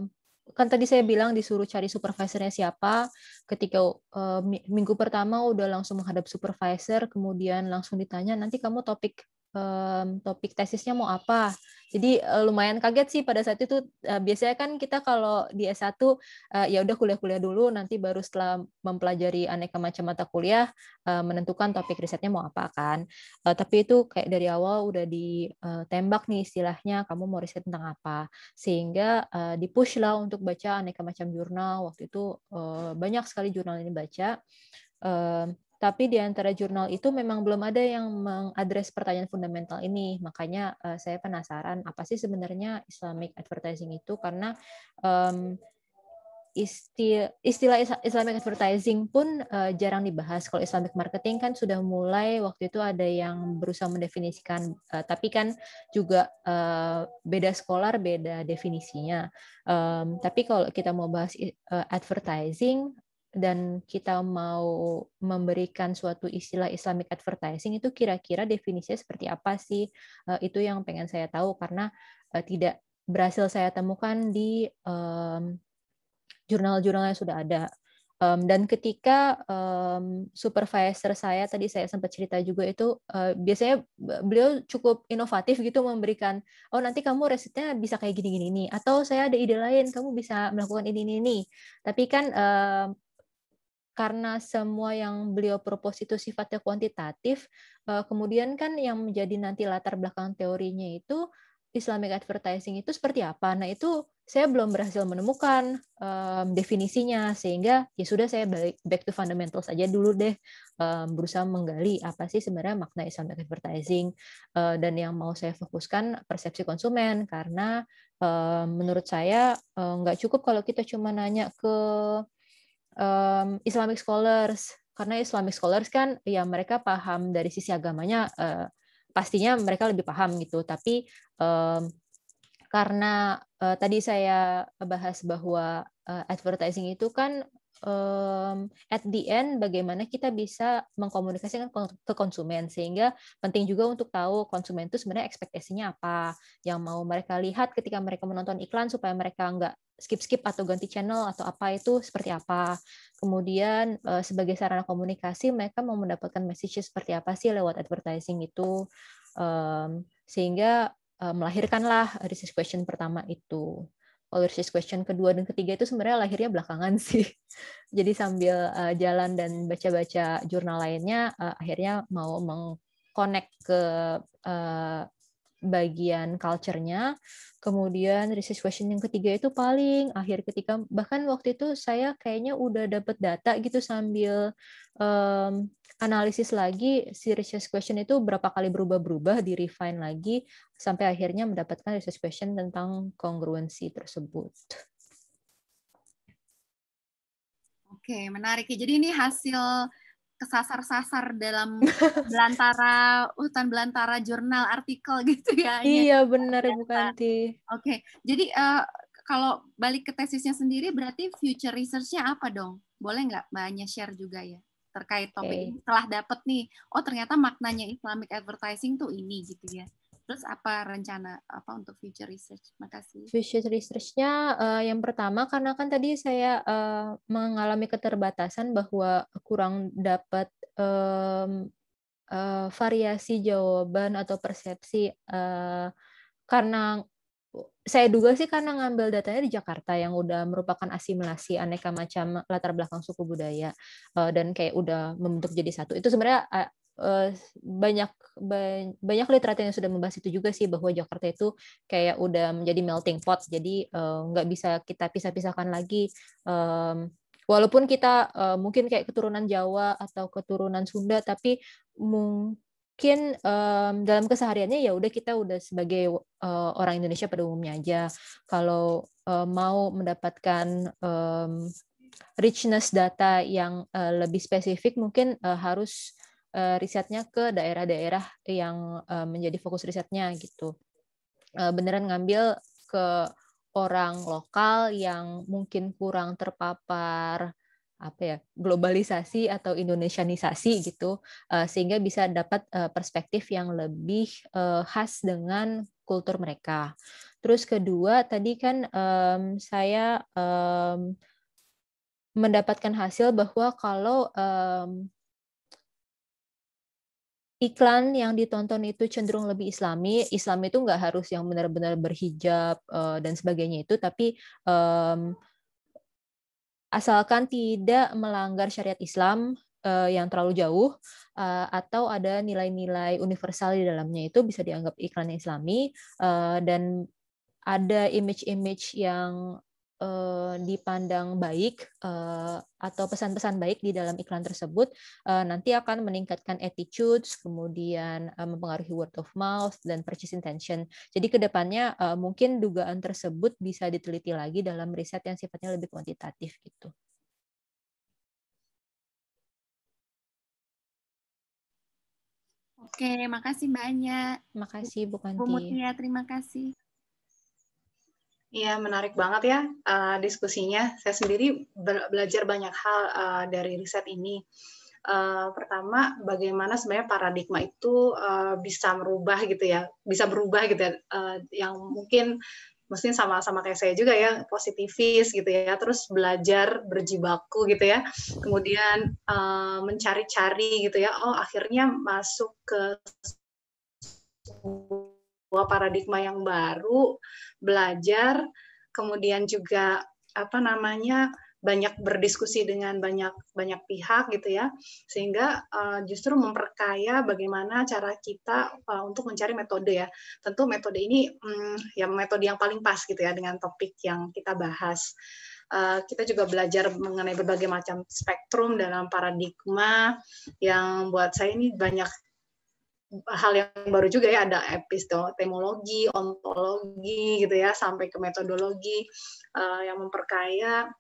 kan tadi saya bilang disuruh cari supervisornya siapa ketika uh, minggu pertama udah langsung menghadap supervisor kemudian langsung ditanya nanti kamu topik um, topik tesisnya mau apa. Jadi uh, lumayan kaget sih pada saat itu. Uh, biasanya kan kita kalau di S1 uh, eh, ya udah kuliah-kuliah dulu nanti baru setelah mempelajari aneka macam mata kuliah uh, menentukan topik risetnya mau apa kan. Uh, tapi itu kayak dari awal udah ditembak nih istilahnya kamu mau riset tentang apa. Sehingga uh, dipush lah untuk baca aneka macam jurnal. Waktu itu uh, banyak sekali jurnal ini baca. Uh, tapi di antara jurnal itu memang belum ada yang mengadres pertanyaan fundamental ini. Makanya uh, saya penasaran apa sih sebenarnya Islamic advertising itu karena um, istilah, Islamic advertising pun uh, jarang dibahas. Kalau Islamic marketing kan sudah mulai waktu itu ada yang berusaha mendefinisikan, uh, tapi kan juga uh, beda sekolah, beda definisinya. Um, tapi kalau kita mau bahas uh, advertising, dan kita mau memberikan suatu istilah Islamic advertising itu kira-kira definisinya seperti apa sih? Eh, itu yang pengen saya tahu karena eh, tidak berhasil saya temukan di jurnal-jurnal yang sudah ada. Um, dan ketika um, supervisor saya tadi saya sempat cerita juga itu uh, biasanya beliau cukup inovatif gitu memberikan oh nanti kamu resetnya bisa kayak gini gini nih atau saya ada ide lain kamu bisa melakukan ini ini nih tapi kan um, karena semua yang beliau propose itu sifatnya kuantitatif, eh, kemudian kan yang menjadi nanti latar belakang teorinya itu Islamic advertising itu seperti apa? Nah, itu saya belum berhasil menemukan um, definisinya sehingga ya sudah saya balik back to fundamentals saja dulu deh um, berusaha menggali apa sih sebenarnya makna Islamic advertising uh, dan yang mau saya fokuskan persepsi konsumen karena um, menurut saya nggak nggak cukup kalau kita cuma nanya ke um, Islamic scholars karena Islamic scholars kan ya mereka paham dari sisi agamanya uh, pastinya mereka lebih paham gitu tapi um, karena uh, tadi saya bahas bahwa uh, advertising itu kan um, at the end bagaimana kita bisa mengkomunikasikan ke konsumen sehingga penting juga untuk tahu konsumen itu sebenarnya ekspektasinya apa yang mau mereka lihat ketika mereka menonton iklan supaya mereka nggak skip-skip atau ganti channel atau apa itu seperti apa. Kemudian eh, sebagai sarana komunikasi mereka mau mendapatkan message seperti apa sih lewat advertising itu sehingga eh, melahirkanlah research question pertama itu. Kalau research question kedua dan ketiga itu sebenarnya lahirnya belakangan sih. Jadi sambil eh, jalan dan baca-baca jurnal lainnya akhirnya mau connect ke bagian culture-nya. Kemudian research question yang ketiga itu paling akhir ketika bahkan waktu itu saya kayaknya udah dapat data gitu sambil um, analisis lagi si research question itu berapa kali berubah-berubah di refine lagi sampai akhirnya mendapatkan research question tentang kongruensi tersebut. Oke, menarik ya. Jadi ini hasil kesasar-sasar dalam belantara hutan belantara jurnal artikel gitu ya. Iya benar Ibu Kanti. Oke, jadi uh, kalau balik ke tesisnya sendiri berarti future research-nya apa dong? Boleh nggak banyak share juga ya terkait topik okay. ini setelah dapat nih, oh ternyata maknanya Islamic advertising tuh ini gitu ya. Terus apa rencana apa untuk future research? Makasih. Future researchnya uh, yang pertama karena kan tadi saya uh, mengalami keterbatasan bahwa kurang dapat um, uh, variasi jawaban atau persepsi uh, karena saya duga sih karena ngambil datanya di Jakarta yang udah merupakan asimilasi aneka macam latar belakang suku budaya dan kayak udah membentuk jadi satu itu sebenarnya Eh, banyak banyak literatur yang sudah membahas itu juga sih bahwa Jakarta itu kayak udah menjadi melting pot jadi uh, nggak bisa kita pisah-pisahkan lagi um, walaupun kita uh, mungkin kayak keturunan Jawa atau keturunan Sunda tapi mungkin um, dalam kesehariannya ya udah kita udah sebagai uh, orang Indonesia pada umumnya aja kalau uh, mau mendapatkan um, richness data yang uh, lebih spesifik mungkin uh, harus Eh, risetnya ke daerah-daerah yang eh, menjadi fokus risetnya gitu. Eh, beneran ngambil ke orang lokal yang mungkin kurang terpapar apa ya globalisasi atau Indonesianisasi gitu sehingga bisa dapat perspektif yang lebih khas dengan kultur mereka. Terus kedua tadi kan saya mendapatkan hasil bahwa kalau iklan yang ditonton itu cenderung lebih islami. Islam itu nggak harus yang benar-benar berhijab uh, dan sebagainya itu, tapi um, asalkan tidak melanggar syariat Islam uh, yang terlalu jauh uh, atau ada nilai-nilai universal di dalamnya itu bisa dianggap iklan Islami uh, dan ada image-image yang uh, dipandang baik eh, atau pesan-pesan baik di dalam iklan tersebut eh, nanti akan meningkatkan attitudes, kemudian mempengaruhi word of mouth dan purchase intention. Jadi kedepannya uh, mungkin dugaan tersebut bisa diteliti lagi dalam riset yang sifatnya lebih kuantitatif gitu. Oke, makasih banyak. Makasih Bu Kanti. Bu terima kasih. Iya, menarik banget ya uh, diskusinya. Saya sendiri belajar banyak hal uh, dari riset ini. Uh, pertama, bagaimana sebenarnya paradigma itu uh, bisa merubah gitu ya, bisa berubah gitu ya, uh, yang mungkin mungkin sama-sama kayak saya juga ya, positivis gitu ya, terus belajar berjibaku gitu ya, kemudian uh, mencari-cari gitu ya, oh akhirnya masuk ke sebuah paradigma yang baru, belajar, kemudian juga apa namanya banyak berdiskusi dengan banyak banyak pihak gitu ya, sehingga uh, justru memperkaya bagaimana cara kita uh, untuk mencari metode ya. Tentu metode ini um, ya metode yang paling pas gitu ya dengan topik yang kita bahas. Uh, kita juga belajar mengenai berbagai macam spektrum dalam paradigma yang buat saya ini banyak hal yang baru juga ya ada epistemologi, ontologi gitu ya sampai ke metodologi uh, yang memperkaya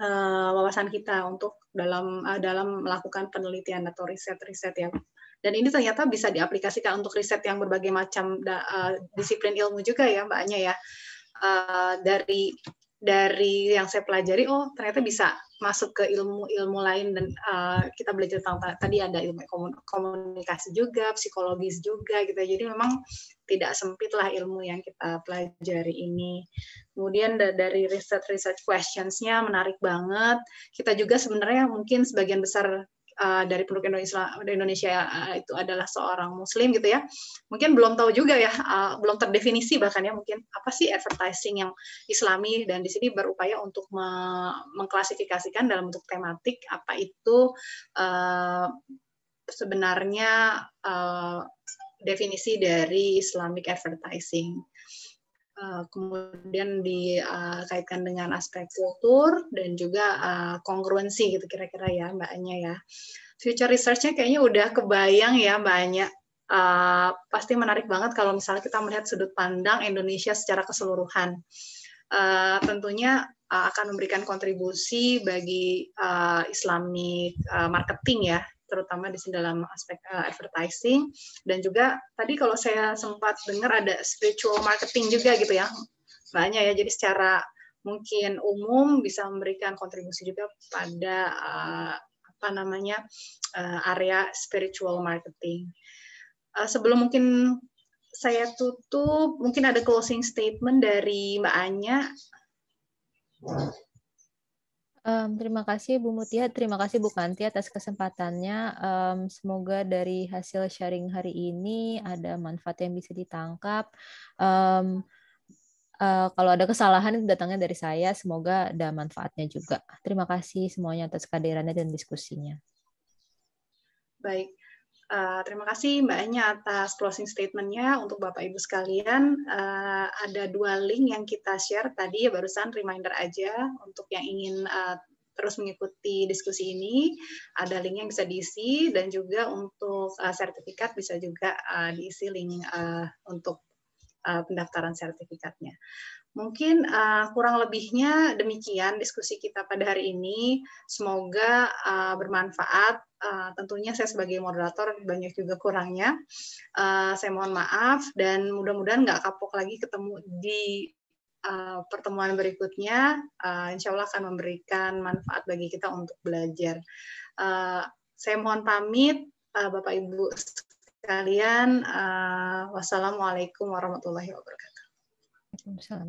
uh, wawasan kita untuk dalam uh, dalam melakukan penelitian atau riset-riset yang dan ini ternyata bisa diaplikasikan untuk riset yang berbagai macam da, uh, disiplin ilmu juga ya mbaknya ya uh, dari dari yang saya pelajari oh ternyata bisa masuk ke ilmu-ilmu lain dan uh, kita belajar tentang tadi ada ilmu komunikasi juga psikologis juga gitu jadi memang tidak sempit lah ilmu yang kita pelajari ini kemudian dari research research questionsnya menarik banget kita juga sebenarnya mungkin sebagian besar Eh, dari penduduk Indonesia, Indonesia eh, itu adalah seorang Muslim gitu ya, mungkin belum tahu juga ya, eh, belum terdefinisi bahkan ya mungkin apa sih advertising yang Islami dan di sini berupaya untuk mengklasifikasikan dalam bentuk tematik apa itu sebenarnya definisi dari Islamic advertising. Eh, kemudian dikaitkan eh, uh, dengan aspek kultur dan juga uh, kongruensi gitu kira-kira ya Mbak Anya ya. Future research-nya kayaknya udah kebayang ya Mbak Anya. Uh, pasti menarik banget kalau misalnya kita melihat sudut pandang Indonesia secara keseluruhan. Uh, tentunya uh, akan memberikan kontribusi bagi uh, Islamic uh, marketing ya terutama di sini dalam aspek uh, advertising dan juga tadi kalau saya sempat dengar ada spiritual marketing juga gitu ya banyak ya jadi secara mungkin umum bisa memberikan kontribusi juga pada uh, apa namanya uh, area spiritual marketing uh, sebelum mungkin saya tutup mungkin ada closing statement dari Mbak Anya Um, terima kasih Bu Mutia, terima kasih Bu Kanti atas kesempatannya. Um, semoga dari hasil sharing hari ini ada manfaat yang bisa ditangkap. Um, uh, kalau ada kesalahan itu datangnya dari saya, semoga ada manfaatnya juga. Terima kasih semuanya atas kehadirannya dan diskusinya. Baik, Eh, terima kasih Mbak Anya atas closing statementnya untuk Bapak Ibu sekalian. Uh, ada dua link yang kita share tadi ya barusan reminder aja untuk yang ingin uh, terus mengikuti diskusi ini ada link yang bisa diisi dan juga untuk uh, sertifikat bisa juga uh, diisi link uh, untuk uh, pendaftaran sertifikatnya. Mungkin uh, kurang lebihnya demikian diskusi kita pada hari ini. Semoga uh, bermanfaat. Uh, tentunya saya sebagai moderator banyak juga kurangnya. Uh, saya mohon maaf dan mudah-mudahan nggak kapok lagi ketemu di uh, pertemuan berikutnya. Uh, insya Allah akan memberikan manfaat bagi kita untuk belajar. Uh, saya mohon pamit, uh, Bapak Ibu sekalian. Uh, wassalamualaikum warahmatullahi wabarakatuh. Waalaikumsalam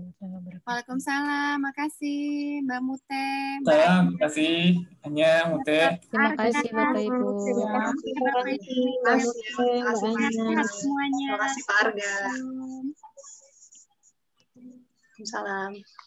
Waalaikumsalam. Makasih Mbak Mute. Salam, makasih hanya Mute. Terima kasih Bapak Ibu. Terima kasih Bapak Ibu. Terima kasih semuanya. Terima kasih Pak Arga. Waalaikumsalam.